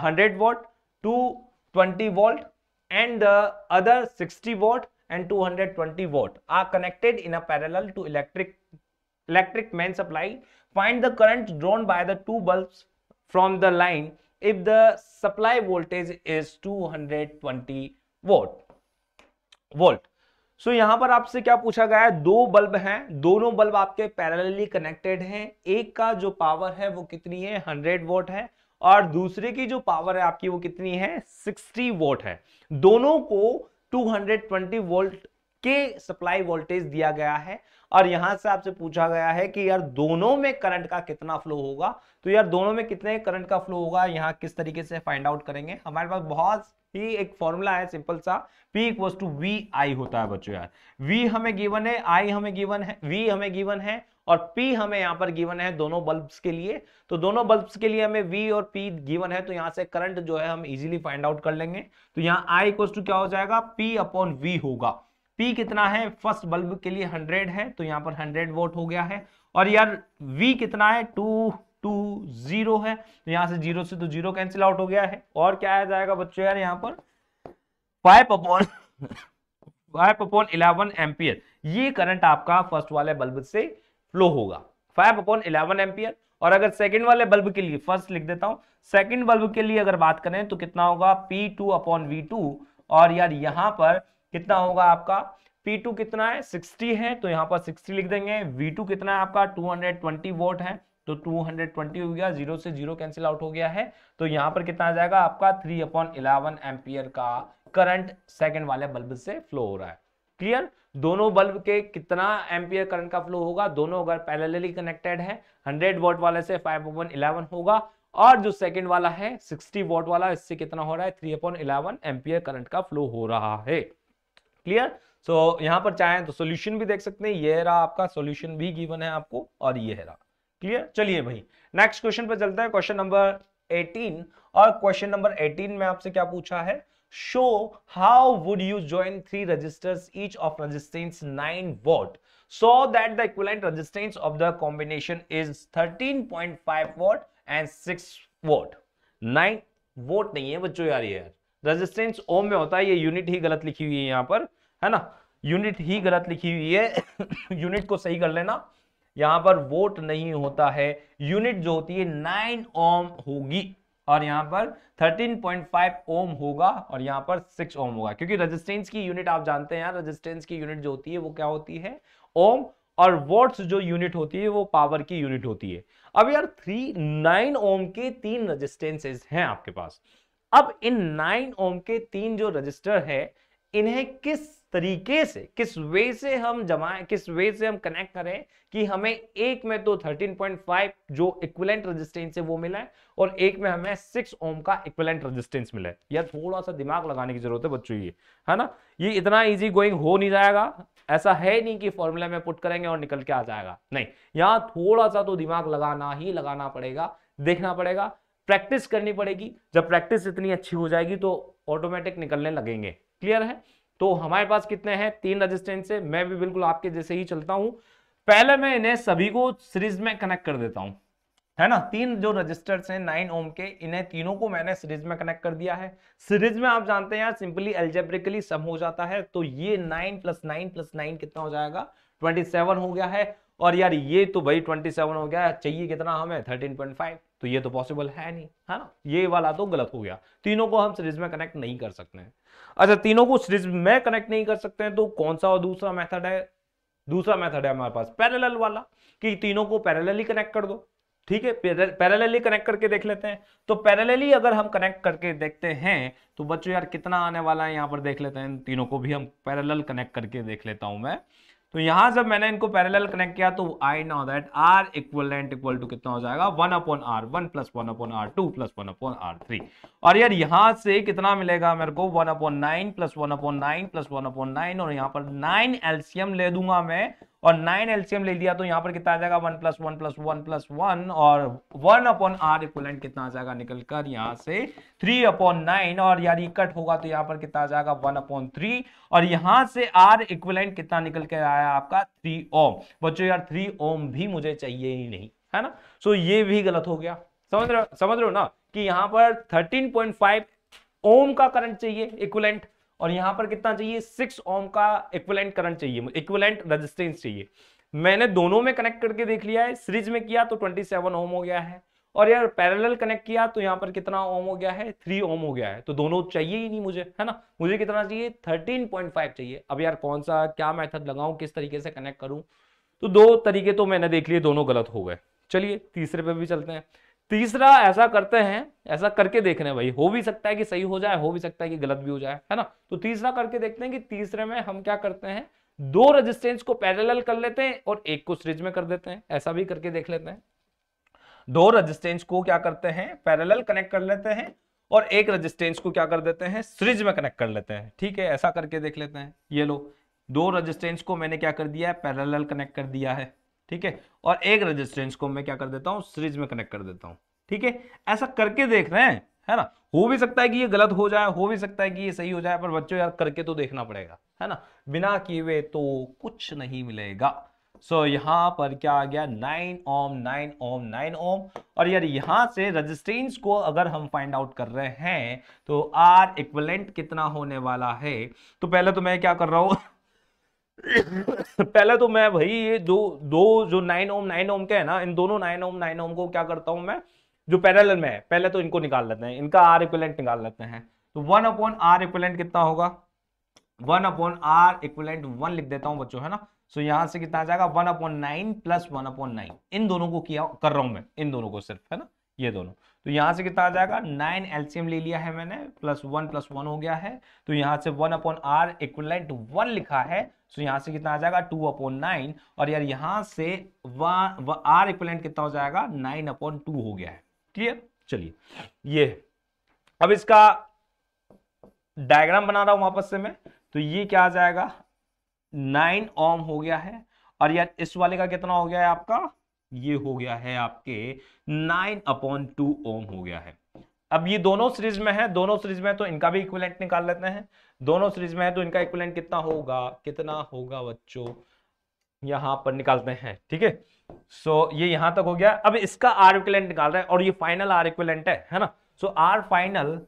hundred watt two twenty volt and other sixty watt and two hundred twenty watt are connected in parallel to electric electric main supply find the current drawn by the two bulb from the line if the supply voltage is two hundred twenty watt volt so so, यहां पर आपसे क्या पूछा गया है दो bulb हैं दोनों बल्ब आपके पैरेलली कनेक्टेड हैं एक का जो पावर है वो कितनी है 100 वोट है और दूसरे की जो पावर है आपकी वो कितनी है 60 वोट है दोनों को 220 वोल्ट के सप्लाई वोल्टेज दिया गया है और यहां से आपसे पूछा गया है कि यार दोनों में करंट का कितना फ्लो होगा तो यार दोनों में कितने करंट का फ्लो होगा यहाँ किस तरीके से फाइंड आउट करेंगे हमारे पास बहुत ही एक फॉर्मूला है सिंपल सा P equal to V I होता है बच्चों यार V हमें गिवन है I हमें गिवन है V हमें गिवन है और P हमें यहाँ पर गिवन है दोनों बल्ब्स के लिए तो दोनों बल्ब्स के लिए हमें V और P गिवन है तो यहाँ से करंट जो है हम इजीली फाइंड आउट कर लेंगे तो यहाँ I इक्वल टू क्या हो जाएगा P अपॉन वी होगा पी कितना है फर्स्ट बल्ब के लिए हंड्रेड है तो यहां पर हंड्रेड वोट हो गया है और यार वी कितना है टू टू जीरो है तो यहां से जीरो से तो जीरो कैंसिल आउट हो गया है और क्या आया जाएगा बच्चों यार यहां पर five upon five upon eleven ampere ये करंट आपका फर्स्ट वाले बल्ब से फ्लो होगा फाइव अपॉन इलेवन एम्पियर और अगर सेकंड वाले बल्ब के लिए फर्स्ट लिख देता हूं सेकंड बल्ब के लिए अगर बात करें तो कितना होगा P two upon V two और यार यहां पर कितना होगा आपका P2 कितना है 60 है तो यहाँ पर 60 लिख देंगे V2 कितना है आपका 220 वोट है तो 220 हो गया जीरो से जीरो कैंसिल आउट हो गया है तो यहाँ पर कितना आ जाएगा आपका 3 अपॉन इलेवन एम्पियर का करंट सेकंड वाले बल्ब से फ्लो हो रहा है क्लियर दोनों बल्ब के कितना एम्पियर करंट का फ्लो होगा दोनों अगर पैरेलली कनेक्टेड है 100 वोट वाले से 5 अपॉन इलेवन होगा और जो सेकंड वाला है 60 वोट वाला इससे कितना हो रहा है 3 अपॉन इलेवन एम्पियर करंट का फ्लो हो रहा है क्लियर सो so, यहाँ पर चाहें तो सोल्यूशन भी देख सकते हैं ये रहा आपका सोल्यूशन भी गिवन है आपको और ये रहा क्लियर चलिए भाई नेक्स्ट क्वेश्चन पर चलता है क्वेश्चन नंबर 18 और क्वेश्चन नंबर 18 में आपसे क्या पूछा है show how would you join three resistors each of resistance nine volt so that the equivalent resistance of the combination is 13.5 volt and six volt nine volt नहीं है बच्चों यार यार रेजिस्टेंस ओम में होता है ये यूनिट ही गलत लिखी हुई है यहाँ पर है ना यूनिट ही गलत लिखी हुई है यूनिट को सही कर लेना यहाँ पर वोट नहीं होता है यूनिट जो होती है नाइन ओम होगी और यहाँ पर फाइव ओम होगा और यहाँ पर सिक्स ओम होगा क्योंकि रेजिस्टेंस की यूनिट आप जानते हैं यार रेजिस्टेंस की यूनिट जो होती है वो क्या होती है ओम और वोट्स जो यूनिट होती है वो पावर की यूनिट होती है अब यार थ्री नाइन ओम के तीन रजिस्टेंसेज हैं आपके पास अब इन नाइन ओम के तीन जो रजिस्टर है इन्हें किस तरीके से किस वे से हम जमा किस वे से हम कनेक्ट करें कि हमें एक में तो 13.5 जो इक्विलेंट रेजिस्टेंस है वो मिला है और एक में हमें 6 ओम का इक्विलेंट रेजिस्टेंस मिला है यार थोड़ा सा दिमाग लगाने की जरूरत है बच्चों ये है ना ये इतना इजी गोइंग हो नहीं जाएगा ऐसा है नहीं कि फॉर्मूला में पुट करेंगे और निकल के आ जाएगा नहीं यहाँ थोड़ा सा तो दिमाग लगाना ही लगाना पड़ेगा देखना पड़ेगा प्रैक्टिस करनी पड़ेगी जब प्रैक्टिस इतनी अच्छी हो जाएगी तो ऑटोमेटिक निकलने लगेंगे क्लियर है तो हमारे पास कितने हैं तीन रजिस्टेंस है मैं भी बिल्कुल आपके जैसे ही चलता हूं पहले मैं इन्हें सभी को सीरीज में कनेक्ट कर देता हूं है ना तीन जो रजिस्टर्स हैं नाइन ओम के इन्हें तीनों को मैंने सीरीज में कनेक्ट कर दिया है सीरीज में आप जानते हैं सिंपली एल्जेब्रिकली सम हो जाता है तो ये nine plus nine plus nine कितना हो जाएगा ट्वेंटी सेवन हो गया है और यार ये तो भाई ट्वेंटी सेवन हो गया चाहिए कितना हमें थर्टीन पॉइंट फाइव तो ये तो पॉसिबल है नहीं है ना ये वाला तो गलत हो गया तीनों को हम सीरीज में कनेक्ट नहीं कर सकते हैं अच्छा तीनों को सीरीज में कनेक्ट नहीं कर सकते हैं तो कौन सा और दूसरा मेथड है दूसरा मेथड है हमारे पास पैरेलल वाला कि तीनों को पैरेलली कनेक्ट कर दो ठीक है पैरेलली कनेक्ट करके देख लेते हैं तो पैरेलली अगर हम कनेक्ट करके देखते हैं तो बच्चों यार कितना आने वाला है यहाँ पर देख लेते हैं तीनों को भी हम पैरेलल कनेक्ट करके देख लेता हूं मैं तो यहां जब मैंने इनको पैरेलल कनेक्ट किया तो I know that R and equal to कितना हो जाएगा one upon R one plus one upon R two plus one upon R three और यार यहां से कितना मिलेगा मेरे को one upon nine plus one upon nine plus one upon nine और यहाँ पर नाइन एल्सियम ले दूंगा मैं और नाइन एलसीएम ले लिया तो यहाँ पर कितना आ जाएगा one plus one plus one plus one और वन अपॉन आर इक्वलेंट कितना आ जाएगा निकलकर कर यहाँ से थ्री अपॉन नाइन और यार कट होगा तो यहाँ पर कितना आ जाएगा वन अपॉन थ्री और यहाँ से आर इक्वलेंट कितना निकल कर आया आपका थ्री ओम बच्चों यार थ्री ओम भी मुझे चाहिए ही नहीं है ना सो ये भी गलत हो गया समझ रहे समझ रहे हो ना कि यहाँ पर थर्टीन पॉइंट फाइव ओम का करंट चाहिए इक्वलेंट और यहां पर कितना चाहिए सिक्स ओम का इक्वलेंट करंट चाहिए इक्वलेंट रजिस्टेंस चाहिए मैंने दोनों में कनेक्ट करके देख लिया है सीरीज में किया तो सेवन ओम हो गया है और यार पैरेलल कनेक्ट किया तो यहाँ पर कितना ओम हो गया है थ्री ओम हो गया है तो दोनों चाहिए ही नहीं मुझे है ना मुझे कितना चाहिए थर्टीन पॉइंट फाइव चाहिए अब यार कौन सा क्या मेथड लगाऊं किस तरीके से कनेक्ट करूं तो दो तरीके तो मैंने देख लिए दोनों गलत हो गए चलिए तीसरे पे भी चलते हैं तीसरा ऐसा करते हैं ऐसा करके देख रहे हैं भाई हो भी सकता है कि सही हो जाए हो भी सकता है कि गलत भी हो जाए है ना तो तीसरा करके देखते हैं कि तीसरे में हम क्या करते हैं दो रेजिस्टेंस को पैरेलल कर लेते हैं और एक को सीरीज में कर देते हैं ऐसा भी करके देख लेते हैं दो रेजिस्टेंस को क्या करते हैं पैरेलल कनेक्ट कर लेते हैं और एक रेजिस्टेंस को क्या कर देते हैं सीरीज में कनेक्ट कर लेते हैं ठीक है ऐसा करके देख लेते हैं ये लो दो रेजिस्टेंस को मैंने क्या कर दिया है पैरेलल कनेक्ट कर दिया है ठीक है और एक रेजिस्टेंस को मैं क्या कर देता हूँ सीरीज में कनेक्ट कर देता हूँ ठीक है ऐसा करके देख रहे हैं है ना हो भी सकता है कि ये गलत हो जाए हो भी सकता है कि ये सही हो जाए पर बच्चों यार करके तो देखना पड़ेगा है ना बिना किए हुए तो कुछ नहीं मिलेगा सो so, यहाँ पर क्या आ गया nine ohm nine ohm nine ohm और यार यहां से रेजिस्टेंस को अगर हम फाइंड आउट कर रहे हैं तो आर इक्वलेंट कितना होने वाला है तो पहले तो मैं क्या कर रहा हूँ पहले तो मैं भाई ये जो दो जो नाइन ओम नाइन ओम के है ना इन दोनों नाइन ओम नाइन ओम को क्या करता हूं मैं जो पैरेलल में है पहले तो इनको निकाल लेते हैं इनका आर इक्वलेंट निकाल लेते हैं तो वन अपॉन आर इक्वलेंट कितना होगा one upon R equivalent one लिख देता हूं बच्चों है ना सो so, यहां से कितना आ जाएगा one upon nine plus one upon nine इन दोनों को किया कर रहा हूं मैं इन दोनों को सिर्फ है ना ये दोनों तो यहां से कितना आ जाएगा नाइन एल्सियम ले लिया है मैंने प्लस वन प्लस वन हो गया है तो यहां से one upon R equivalent one लिखा है सो तो यहां से कितना आ जाएगा टू अपॉन नाइन और यार यहां से आर इक्वलेंट कितना हो जाएगा नाइन अपॉन टू हो गया है क्लियर चलिए ये अब इसका डायग्राम बना रहा हूं वापस से मैं तो ये क्या आ जाएगा नाइन ओम हो गया है और यार इस वाले का कितना हो गया है आपका ये हो गया है आपके नाइन अपॉन टू ओम हो गया है अब ये दोनों सीरीज में है दोनों सीरीज में तो इनका भी इक्विलेंट निकाल लेते हैं दोनों सीरीज में है तो इनका इक्विलेंट कितना होगा कितना होगा बच्चों यहां पर निकालते हैं ठीक है सो so, ये यहां तक हो गया अब इसका आर इक्विलेंट निकाल रहे हैं और ये फाइनल आर इक्विलेंट है है ना so R final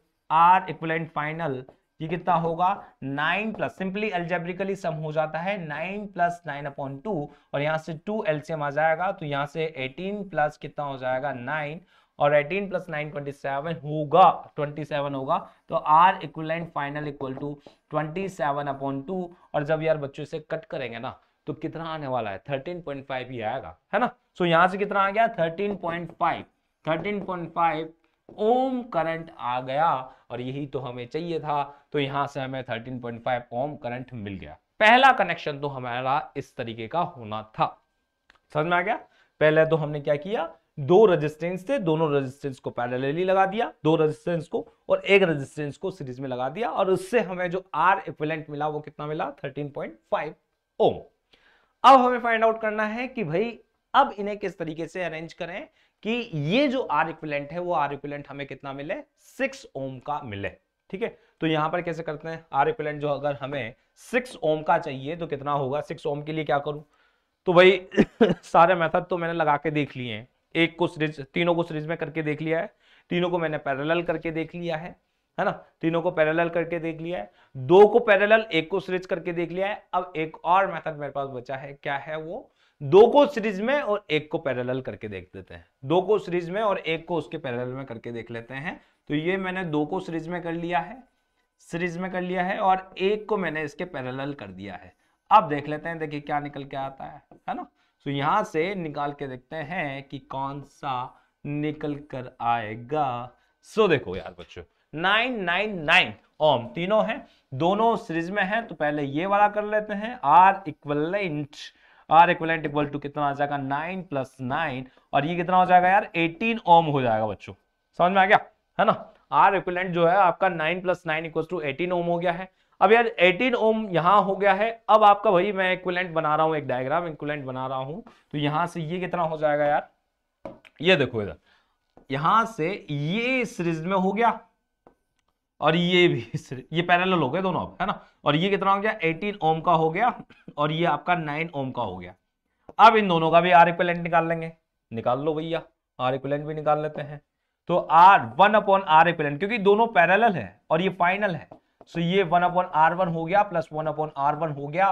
R equivalent final ये कितना होगा nine plus simply algebraically sum हो जाता है nine plus nine upon two और यहाँ से टू एल्सियम आ जाएगा तो यहाँ से एटीन प्लस कितना हो जाएगा नाइन और 18 प्लस नाइन ट्वेंटी सेवन होगा 27 होगा तो R equivalent final equal to 27 upon two और जब यार बच्चों से कट करेंगे ना तो कितना आने वाला है 13.5 ही आएगा है ना सो so, यहाँ से कितना आ गया 13.5 13.5 ओम करंट आ गया और यही तो हमें चाहिए था तो यहां से हमें 13.5 ओम करंट मिल गया पहला कनेक्शन तो हमारा इस तरीके का होना था समझ में आ गया पहले तो हमने क्या किया दो रेजिस्टेंस थे दोनों रेजिस्टेंस को पैरेलली लगा दिया दो रेजिस्टेंस को और एक रेजिस्टेंस को सीरीज में लगा दिया और उससे हमें जो आर इक्विवेलेंट मिला वो कितना मिला 13.5 ओम अब हमें फाइंड आउट करना है कि भाई अब इन्हें किस तरीके से अरेंज करें कि ये जो आर इक्विलेंट है वो आर इक्विलेंट हमें कितना मिले सिक्स ओम का मिले ठीक है तो यहां पर कैसे करते हैं आर इक्विलेंट जो अगर हमें सिक्स ओम का चाहिए तो कितना होगा सिक्स ओम के लिए क्या करूं तो भाई सारे मेथड तो मैंने लगा के देख लिए हैं एक को सीरीज तीनों को सीरीज में करके देख लिया है तीनों को मैंने पैरेलल करके देख लिया है है ना तीनों को पैरेलल करके देख लिया है दो को पैरेलल एक को सीरीज करके देख लिया है अब एक और मेथड मेरे पास बचा है क्या है वो दो को सीरीज में और एक को पैरेलल करके देख लेते हैं दो को सीरीज में और एक को उसके पैरेलल में करके देख लेते हैं तो ये मैंने दो को सीरीज में कर लिया है सीरीज में कर लिया है और एक को मैंने इसके पैरेलल कर दिया है अब देख लेते हैं देखिए क्या निकल के आता है है ना तो यहां से निकाल के देखते हैं कि कौन सा निकल कर आएगा सो देखो यार बच्चों नाइन नाइन नाइन ओम तीनों हैं दोनों सीरीज में हैं तो पहले ये वाला कर लेते हैं R equivalent R equivalent equal to कितना आ जाएगा नाइन प्लस नाइन और ये कितना हो जाएगा यार एटीन ओम हो जाएगा बच्चों समझ में आ गया है ना आर इक्वलेंट जो है आपका nine plus nine equal to eighteen ohm हो गया है अब यार 18 ओम यहाँ हो गया है अब आपका भाई मैं इक्वलेंट बना रहा हूँ एक डायग्राम इक्वलेंट बना रहा हूँ तो यहाँ से ये कितना हो जाएगा यार ये देखो इधर यहां से ये सीरीज में हो गया और ये भी ये पैरेलल हो गए दोनों है ना और ये कितना हो गया 18 ओम का हो गया और ये आपका 9 ओम का हो गया अब इन दोनों का भी आर इक्वलेंट निकाल लेंगे निकाल लो भैया आर इक्वलेंट भी निकाल लेते हैं तो R one upon R equivalent क्योंकि दोनों पैरल है और ये फाइनल है सो ये वन अपॉन आर वन हो गया plus one upon R one हो गया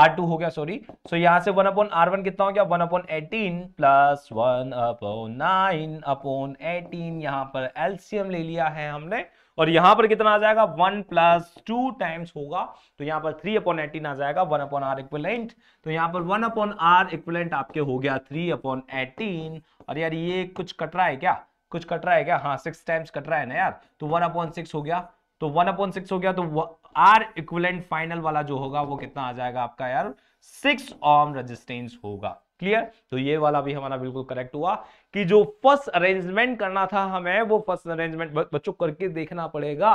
आर टू हो गया सॉरी सो यहाँ यहां से वन अपॉन आर वन कितना हो गया one upon eighteen plus one upon nine upon eighteen यहां पर एल्सियम ले लिया है हमने और यहां पर कितना आ जाएगा वन प्लस टू टाइम्स होगा तो यहां पर थ्री अपॉन एटीन आ जाएगा वन अपॉन आर इक्वलेंट तो यहां पर वन अपॉन आर इक्वलेंट आपके हो गया थ्री अपॉन एटीन और यार ये कुछ कट रहा है क्या कुछ कट रहा है क्या हाँ सिक्स टाइम्स कट रहा है ना यार तो वन अपॉन सिक्स हो गया तो वन अपॉन सिक्स हो गया तो आर इक्वलेंट फाइनल वाला जो होगा वो कितना आ जाएगा आपका यार सिक्स ऑम रेजिस्टेंस होगा क्लियर तो ये वाला भी हमारा बिल्कुल करेक्ट हुआ कि जो फर्स्ट अरेंजमेंट करना था हमें वो फर्स्ट अरेंजमेंट बच्चों करके देखना पड़ेगा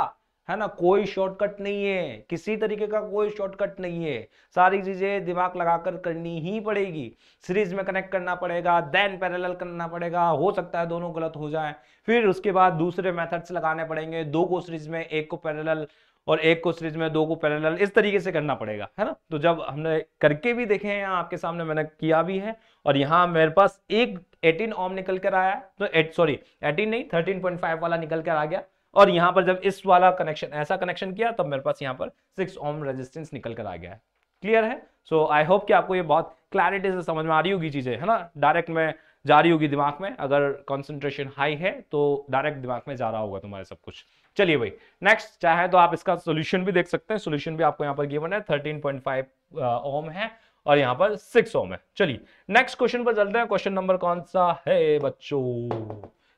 है ना कोई शॉर्टकट नहीं है किसी तरीके का कोई शॉर्टकट नहीं है सारी चीजें दिमाग लगाकर करनी ही पड़ेगी सीरीज में कनेक्ट करना पड़ेगा देन पैरेलल करना पड़ेगा हो सकता है दोनों गलत हो जाए फिर उसके बाद दूसरे मेथड्स लगाने पड़ेंगे दो को सीरीज में एक को पैरेलल और एक को सीरीज में दो को पैरल इस तरीके से करना पड़ेगा है ना तो जब हमने करके भी देखे हैं यहाँ आपके सामने मैंने किया भी है और यहाँ मेरे पास एक 18 ओम निकल कर आया तो एट सॉरी 18 नहीं 13.5 वाला निकल कर आ गया और यहाँ पर जब इस वाला कनेक्शन ऐसा कनेक्शन किया तब मेरे पास यहाँ पर सिक्स ओम रजिस्टेंस निकल कर आ गया है क्लियर है सो आई होप कि आपको ये बहुत क्लैरिटी से समझ में आ रही होगी चीज़ें है ना डायरेक्ट में जा रही होगी दिमाग में अगर कॉन्सेंट्रेशन हाई है तो डायरेक्ट दिमाग में जा रहा होगा तुम्हारे सब कुछ चलिए भाई नेक्स्ट चाहे तो आप इसका सोल्यूशन भी देख सकते हैं सोल्यूशन भी आपको यहाँ पर गिवन है थर्टीन पॉइंट फाइव ओम है और यहाँ पर सिक्स ओम है चलिए नेक्स्ट क्वेश्चन पर चलते हैं क्वेश्चन नंबर कौन सा है बच्चों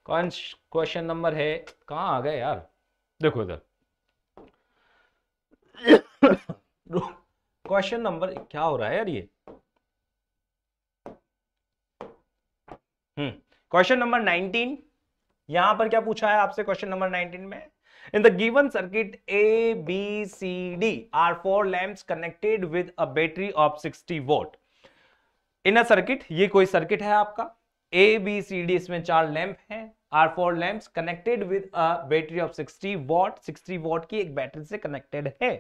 कौन क्वेश्चन नंबर है कहाँ आ गए यार देखो इधर क्वेश्चन नंबर क्या हो रहा है यार ये हम्म क्वेश्चन नंबर नाइनटीन यहां पर क्या पूछा है आपसे क्वेश्चन नंबर नाइनटीन में In the given circuit A, B, C, D are four lamps connected with a battery of 60 volt. In circuit ये कोई सर्किट है आपका ए बी सी डी इसमें चार लैंप हैं are four lamps connected with a battery of 60 watt 60 watt की एक battery से कनेक्टेड है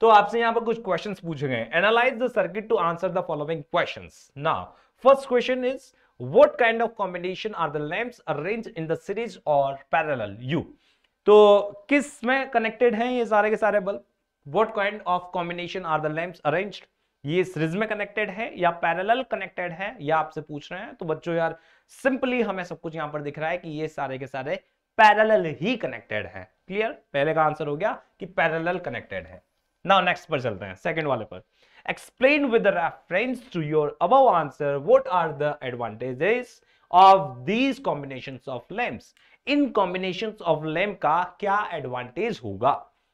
तो आपसे यहां पर कुछ क्वेश्चन पूछे गए analyze the circuit to answer the following question now first question is what kind of combination are the lamps arranged in the series और parallel यू तो किस में कनेक्टेड हैं ये सारे के सारे bulb what kind of combination are the lamps arrange ये सीरीज में कनेक्टेड है या पैरेलल कनेक्टेड है या आपसे पूछ रहे हैं तो बच्चों यार सिंपली हमें सब कुछ यहां पर दिख रहा है कि ये सारे के सारे पैरेलल ही कनेक्टेड है क्लियर पहले का आंसर हो गया कि पैरेलल कनेक्टेड है नाउ नेक्स्ट पर चलते हैं सेकंड वाले पर explain with reference to your अब answer what are the advantages of these combination of lamps in combination of lamp का क्या एडवांटेज होगा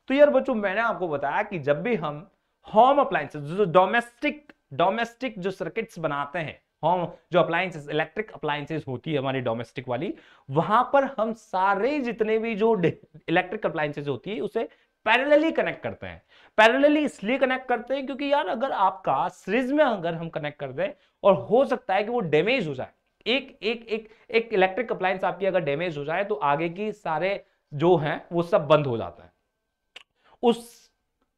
तो यार बच्चों मैंने आपको बताया कि जब भी हम होम अप्लायंसेस जो डोमेस्टिक डोमेस्टिक जो सर्किट्स बनाते हैं होम जो अप्लायंसेस इलेक्ट्रिक अप्लायंसेस होती है हमारी डोमेस्टिक वाली वहां पर हम सारे जितने भी जो इलेक्ट्रिक अप्लायंसेस होती है उसे पैरेलली कनेक्ट करते हैं पैरेलली इसलिए कनेक्ट करते हैं क्योंकि यार अगर आपका सीरीज में अगर हम कनेक्ट कर दें और हो सकता है कि वो डैमेज हो जाए एक एक एक एक इलेक्ट्रिक अप्लायंस आपकी अगर डैमेज हो जाए तो आगे की सारे जो हैं वो सब बंद हो जाता है उस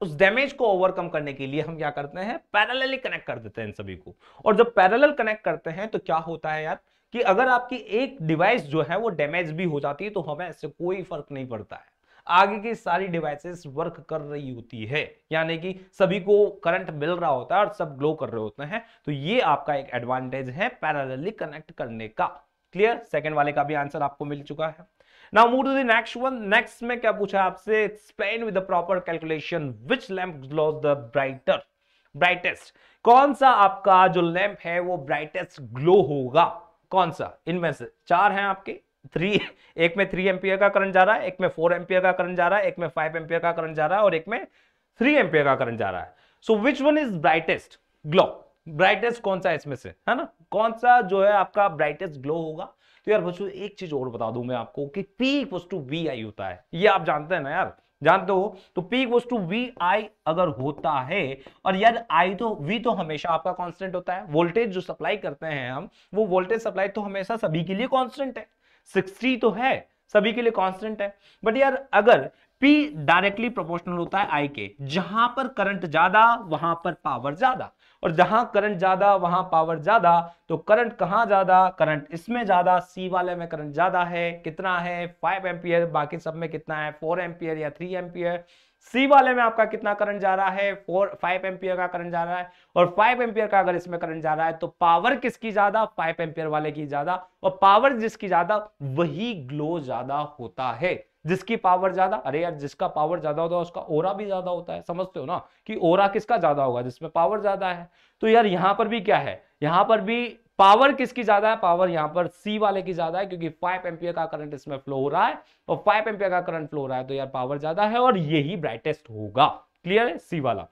उस डैमेज को ओवरकम करने के लिए हम क्या करते हैं पैरेलली कनेक्ट कर देते हैं इन सभी को और जब पैरेलल कनेक्ट करते हैं तो क्या होता है यार कि अगर आपकी एक डिवाइस जो है वो डैमेज भी हो जाती है तो हमें इससे कोई फर्क नहीं पड़ता है आगे की सारी डिवाइसेस वर्क कर रही होती है यानी कि सभी को करंट मिल रहा होता है और सब ग्लो कर रहे होते हैं तो ये आपका एक एडवांटेज है पैरेलली कनेक्ट करने का क्लियर सेकेंड वाले का भी आंसर आपको मिल चुका है now move to next one next में क्या पूछा आपसे explain with proper calculation which lamp glows the brighter brightest कौन सा आपका जो लैंप है वो ब्राइटेस्ट ग्लो होगा कौन सा इनमें से चार हैं आपके थ्री एक में थ्री एम्पियर का करंट जा रहा है एक में फोर एम्पियर का करंट जा रहा है एक में फाइव एम्पियर का करंट जा रहा है और एक में थ्री एम्पियर का करंट जा रहा है so which one is brightest glow brightest कौन सा है इसमें से है ना कौन सा जो है आपका ब्राइटेस्ट ग्लो होगा तो यार बच्चों एक चीज और बता दू मैं आपको कि P equals to V I होता है ये आप जानते हैं ना यार जानते हो तो P equals to V I अगर होता है और यार I तो V तो हमेशा आपका कांस्टेंट होता है वोल्टेज जो सप्लाई करते हैं हम वो वोल्टेज सप्लाई तो हमेशा सभी के लिए कांस्टेंट है सिक्सटी तो है सभी के लिए कॉन्स्टेंट है बट यार अगर P डायरेक्टली प्रोपोर्शनल होता है I के जहां पर करंट ज्यादा वहां पर पावर ज्यादा और जहां करंट ज्यादा वहां पावर ज्यादा तो करंट कहां ज्यादा करंट इसमें ज्यादा C वाले में करंट ज्यादा है कितना है 5 एम्पियर बाकी सब में कितना है 4 एम्पियर या 3 एम्पियर सी वाले में आपका कितना करंट जा रहा है फोर फाइव एम्पियर का करंट जा रहा है और फाइव एम्पियर का अगर इसमें करंट जा रहा है तो पावर किसकी ज्यादा फाइव एम्पियर वाले की ज्यादा और पावर जिसकी ज्यादा वही ग्लो ज्यादा होता है जिसकी पावर ज्यादा अरे यार जिसका पावर ज्यादा होता है उसका ओरा भी ज्यादा होता है समझते हो ना कि ओरा किसका ज्यादा होगा जिसमें पावर ज्यादा है तो यार यहाँ पर भी क्या है यहाँ पर भी पावर किसकी ज्यादा है पावर यहां पर सी वाले की ज्यादा है क्योंकि फाइव एम्पियर का करंट इसमें फ्लो हो रहा है और फाइव एम्पियर का करंट फ्लो हो रहा है तो यार पावर ज्यादा है और यही ब्राइटेस्ट होगा क्लियर है सी वाला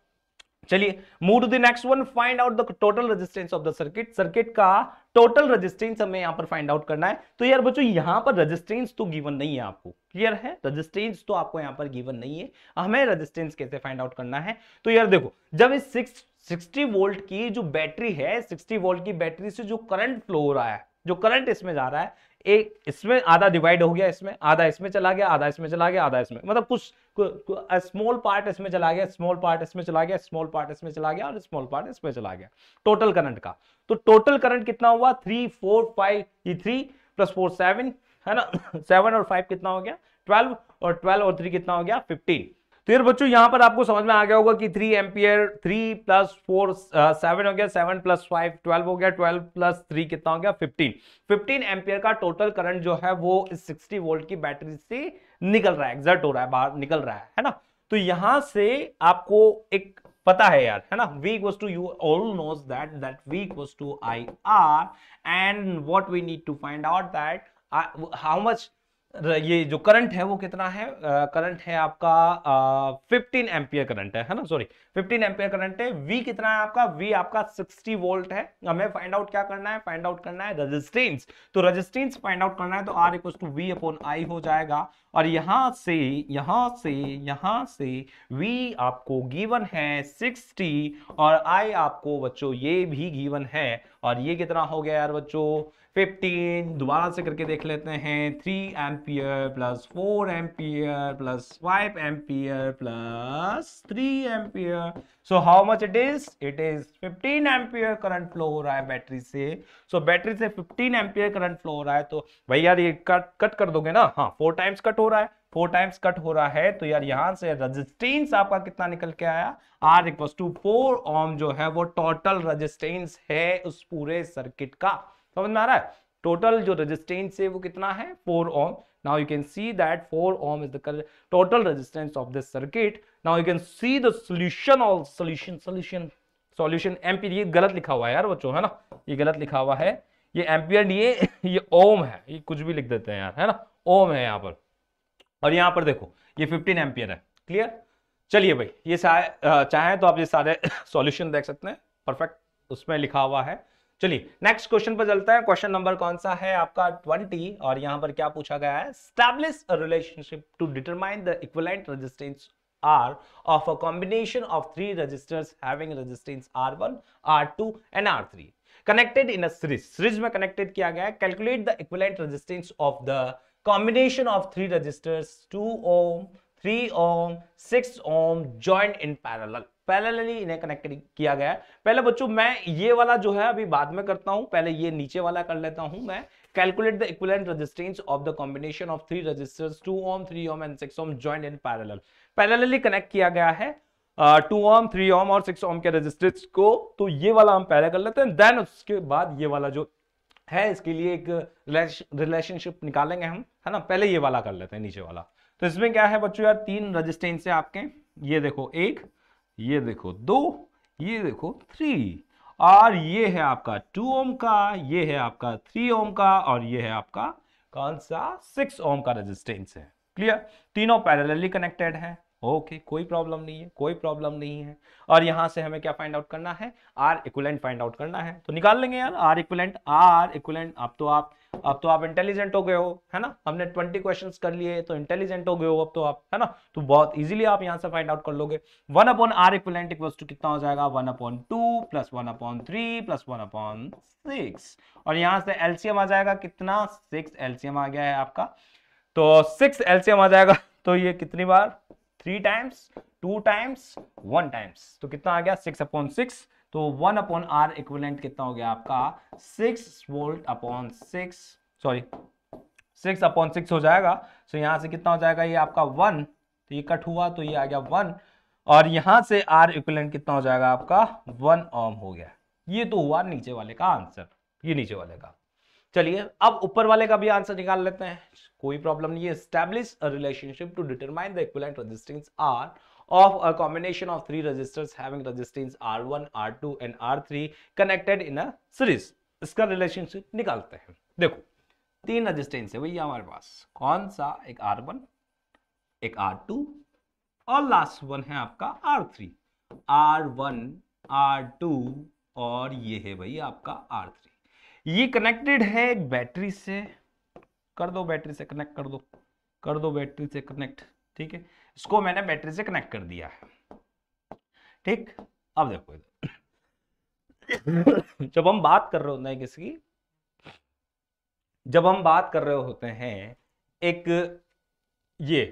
चलिए move to the next one find out the total resistance of the circuit circuit का टोटल रेजिस्टेंस हमें यहां पर फाइंड आउट करना है तो यार बच्चों यहां पर रेजिस्टेंस तो गिवन नहीं है आपको क्लियर है रेजिस्टेंस तो आपको यहां पर गिवन नहीं है हमें रेजिस्टेंस कैसे फाइंड आउट करना है तो यार देखो जब इस सिक्स वोल्ट की जो बैटरी है सिक्सटी वोल्ट की बैटरी से जो करंट फ्लो हो रहा है जो करंट इसमें जा रहा है एक इसमें आधा डिवाइड हो गया इसमें आधा इसमें चला गया आधा इसमें चला गया आधा इसमें मतलब कुछ स्मॉल पार्ट इसमें चला गया स्मॉल पार्ट इसमें चला गया स्मॉल पार्ट इसमें चला गया और स्मॉल पार्ट इसमें चला गया टोटल करंट का तो टोटल करंट कितना हुआ थ्री फोर फाइव ये थ्री प्लस फोर सेवन है ना सेवन और फाइव कितना हो गया ट्वेल्व और ट्वेल्व और थ्री कितना हो गया फिफ्टीन तो यार बच्चों यहां पर आपको समझ में आ गया होगा कि three ampere three plus four seven हो गया सेवन प्लस फाइव ट्वेल्व हो गया ट्वेल्व प्लस थ्री कितना हो गया फिफ्टीन फिफ्टीन एम्पियर का टोटल करंट जो है वो सिक्सटी वोल्ट की बैटरी से निकल रहा है एग्जर्ट हो रहा है बाहर निकल रहा है है ना तो यहां से आपको एक पता है यार है ना v equals to you all knows that that v equals to ir and what we need to find out that uh, how much ये जो करंट है वो कितना है करंट uh, है आपका फिफ्टीन uh, एम्पियर करंट है है ना सॉरी फिफ्टीन एम्पियर करंट है वी कितना है आपका वी आपका सिक्सटी वोल्ट है हमें फाइंड आउट क्या करना है फाइंड आउट करना है रजिस्टेंस तो रजिस्टेंस फाइंड आउट करना है तो R equal to V upon I हो जाएगा और यहां से यहां से यहां से V आपको गिवन है सिक्सटी और I आपको बच्चों ये भी गिवन है और ये कितना हो गया यार बच्चों फिफ्टीन दोबारा से करके देख लेते हैं three ampere plus four ampere plus five ampere plus three ampere so how much it is it is fifteen ampere current flow हो रहा है बैटरी से सो so, बैटरी से फिफ्टीन एम्पियर करंट फ्लो हो रहा है तो भाई यार ये कट कट कर दोगे ना हाँ फोर टाइम्स कट हो रहा है फोर टाइम्स कट हो रहा है तो यार यहाँ से रजिस्टेंस आपका कितना निकल के आया R equals to four ohm जो है वो टोटल रजिस्टेंस है उस पूरे सर्किट का समझ में आ रहा है टोटल जो रेजिस्टेंस है वो कितना है four ohm now you can see that four ohm is the total resistance of this circuit now you can see the solution all solution solution solution ampere ये गलत लिखा हुआ है यार बच्चों है ना ये गलत लिखा हुआ है ये एम्पियर नहीं है ये ओम है ये कुछ भी लिख देते हैं यार है ना ओम है यहाँ पर और यहाँ पर देखो ये 15 एम्पियर है क्लियर चलिए भाई ये चाहे तो आप ये सारे सॉल्यूशन देख सकते हैं परफेक्ट उसमें लिखा हुआ है चलिए नेक्स्ट क्वेश्चन पर चलता है क्वेश्चन नंबर कौन सा है आपका 20 और यहां पर क्या पूछा गया है establish a relationship to determine the equivalent resistance R of a combination of three resistors having resistance R1, R2 and R3 connected in a series. Series में connected किया गया है. Calculate the equivalent resistance of the combination of three resistors 2 ohm, 3 ohm, 6 ohm joined in parallel. Parallelly इन्हें connect किया गया है पहले बच्चों मैं ये वाला जो है अभी बाद में करता हूं पहले ये नीचे वाला कर लेता हूं मैं calculate the equivalent resistance of the combination of three resistors two ohm three ohm and six ohm joint in parallel parallelly connect किया गया है टू ओम थ्री ओम और सिक्स ओम के रेजिस्टेंस को तो ये वाला हम पहले कर लेते हैं देन उसके बाद ये वाला जो है इसके लिए एक रिलेशनशिप निकालेंगे हम है ना पहले ये वाला कर लेते हैं नीचे वाला तो इसमें क्या है बच्चों यार तीन रजिस्टेंस है आपके ये देखो एक ये देखो दो ये देखो थ्री और ये है आपका टू ओम का ये है आपका थ्री ओम का और ये है आपका कौन सा सिक्स ओम का रेजिस्टेंस है क्लियर तीनों पैरेलली कनेक्टेड है ओके okay, कोई प्रॉब्लम नहीं है कोई प्रॉब्लम नहीं है और यहां से हमें क्या फाइंड आउट करना है आर इक्वलेंट फाइंड आउट करना है तो निकाल लेंगे यार आर इक्वलेंट आर इक्वलेंट अब तो आप अब तो आप इंटेलिजेंट हो गए हो है ना हमने ट्वेंटी क्वेश्चन कर लिए तो इंटेलिजेंट हो गए हो अब तो आप है ना तो बहुत इजिली आप यहाँ से फाइंड आउट कर लोगे one upon R equivalent equal to कितना हो जाएगा one upon two plus one upon three plus one upon six और यहाँ से एलसीएम आ जाएगा कितना सिक्स एलसीएम आ गया है आपका तो सिक्स एलसीएम आ जाएगा तो ये कितनी बार three times two times one times तो कितना आ गया सिक्स अपॉन सिक्स तो वन अपॉन आर इक्वलेंट कितना हो गया आपका six volt upon six sorry six upon six हो जाएगा सो यहां से कितना हो जाएगा ये आपका वन तो ये कट हुआ तो ये आ गया वन और यहां से आर इक्वलेंट कितना हो जाएगा आपका वन ओम हो गया ये तो हुआ नीचे वाले का आंसर ये नीचे वाले का चलिए अब ऊपर वाले का भी आंसर निकाल लेते हैं कोई प्रॉब्लम नहीं है establish relationship to determine the equivalent resistance R of a combination of three resistors having resistance R1, R2 and R3 connected in a series. इसका रिलेशनशिप निकालते हैं देखो तीन रजिस्टेंस है भैया हमारे पास कौन सा एक R1, एक R2 और लास्ट वन है आपका R3. R1, R2 और ये है भैया आपका R3. ये कनेक्टेड है एक बैटरी से कर दो बैटरी से कनेक्ट कर दो कर दो बैटरी से कनेक्ट ठीक है इसको मैंने बैटरी से कनेक्ट कर दिया है ठीक अब देखो इधर जब हम बात कर रहे होते हैं किसकी जब हम बात कर रहे होते हैं एक ये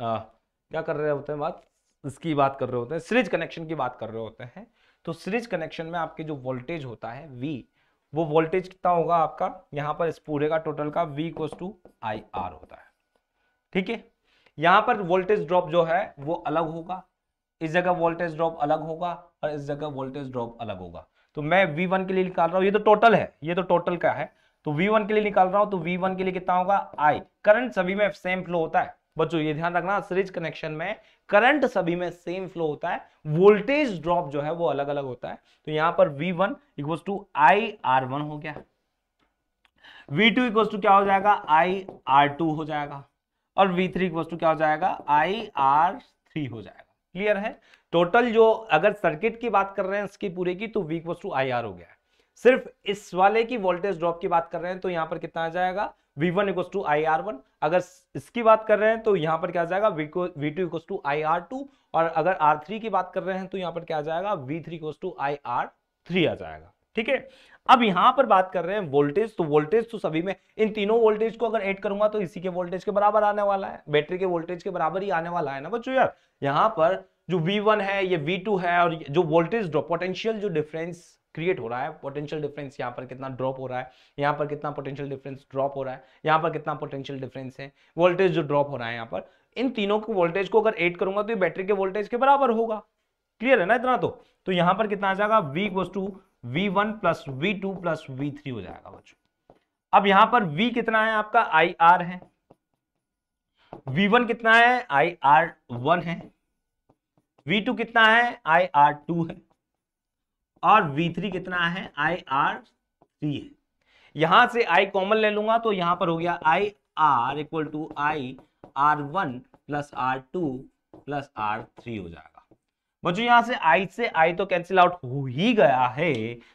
आ, क्या कर रहे होते हैं बात इसकी बात कर रहे होते हैं सीरीज कनेक्शन की बात कर रहे होते हैं तो सीरीज कनेक्शन में आपके जो वोल्टेज होता है वी वो वोल्टेज कितना होगा आपका यहाँ पर इस पूरे का टोटल का V equals to I R होता है ठीक है यहां पर वोल्टेज ड्रॉप जो है वो अलग होगा इस जगह वोल्टेज ड्रॉप अलग होगा और इस जगह वोल्टेज ड्रॉप अलग होगा तो मैं V1 के लिए निकाल रहा हूँ ये तो टोटल है ये तो टोटल का है तो V1 के लिए निकाल रहा हूं तो V1 के लिए कितना होगा I करंट सभी में सेम फ्लो होता है बच्चों ये ध्यान रखना सीरीज कनेक्शन में करंट सभी में सेम फ्लो होता है वोल्टेज ड्रॉप जो है वो अलग अलग होता है तो यहां पर V1 one equal to I R one हो गया V2 टू इक्वल टू क्या हो जाएगा आई आर टू हो जाएगा और वी थ्री वस्तु क्या हो जाएगा आई आर थ्री हो जाएगा क्लियर है टोटल जो अगर सर्किट की बात कर रहे हैं इसकी पूरे की तो वीक वस्तु आई आर हो गया है सिर्फ इस वाले की वोल्टेज ड्रॉप की बात कर रहे हैं तो यहाँ पर कितना आ जाएगा V one equal to I R one अगर इसकी बात कर रहे हैं तो यहाँ पर क्या आ जाएगा V two equal to I R two और अगर आर थ्री की बात कर रहे हैं तो यहाँ पर क्या आ जाएगा V three equal to I R three आ जाएगा ठीक है अब यहां पर बात कर रहे हैं वोल्टेज तो वोल्टेज तो सभी में इन तीनों वोल्टेज को अगर ऐड करूंगा तो इसी के वोल्टेज के बराबर आने वाला है बैटरी के वोल्टेज के बराबर ही आने वाला है ना बच्चों यार यहाँ पर जो V1 है ये V2 है और जो वोल्टेज ड्रॉप पोटेंशियल जो डिफरेंस क्रिएट हो रहा है पोटेंशियल डिफरेंस यहाँ पर कितना ड्रॉप हो रहा है यहाँ पर कितना पोटेंशियल डिफरेंस ड्रॉप हो रहा है यहाँ पर कितना पोटेंशियल डिफरेंस है वोल्टेज जो ड्रॉप हो रहा है यहाँ पर इन तीनों को वोल्टेज को अगर एड करूंगा तो ये बैटरी के वोल्टेज के बराबर होगा क्लियर है ना इतना तो तो यहाँ पर कितना आ जाएगा V equals to V one plus V two plus V three हो जाएगा बच्चों अब यहां पर V कितना है आपका आई आर है V1 कितना है आई आर वन है V2 कितना है आई आर टू है और V3 कितना है आई आर थ्री है यहां से I कॉमन ले लूंगा तो यहां पर हो गया I R equal to I R one plus R two plus R three हो जाएगा बच्चों यहां से आई से आई तो कैंसिल आउट हो ही गया है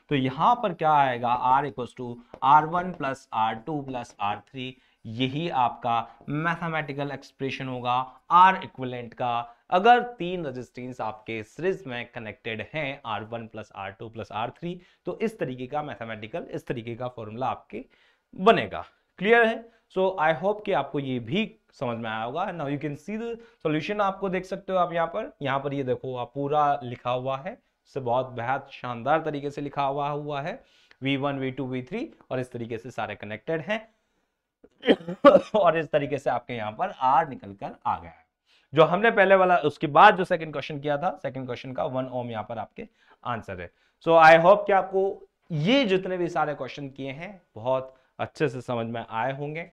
तो यहां पर क्या आएगा r equal to R one plus R two plus R three यही आपका मैथमेटिकल एक्सप्रेशन होगा आर इक्वलेंट का अगर तीन रजिस्टेंस आपके सीरीज में कनेक्टेड हैं R one plus R two plus R three तो इस तरीके का मैथमेटिकल इस तरीके का फॉर्मूला आपके बनेगा क्लियर है सो आई होप कि आपको ये भी समझ में आया होगा now you can see the solution आपको देख सकते हो आप यहाँ पर यहाँ पर ये देखो आप पूरा लिखा हुआ है से बहुत बेहद शानदार तरीके से लिखा हुआ हुआ है v1 v2 v3 और इस तरीके से सारे कनेक्टेड हैं और इस तरीके से आपके यहाँ पर आर निकल कर आ गया है जो हमने पहले वाला उसके बाद जो सेकंड क्वेश्चन किया था सेकंड क्वेश्चन का वन ओम यहाँ पर आपके आंसर है सो आई होप कि आपको ये जितने भी सारे क्वेश्चन किए हैं बहुत अच्छे से समझ में आए होंगे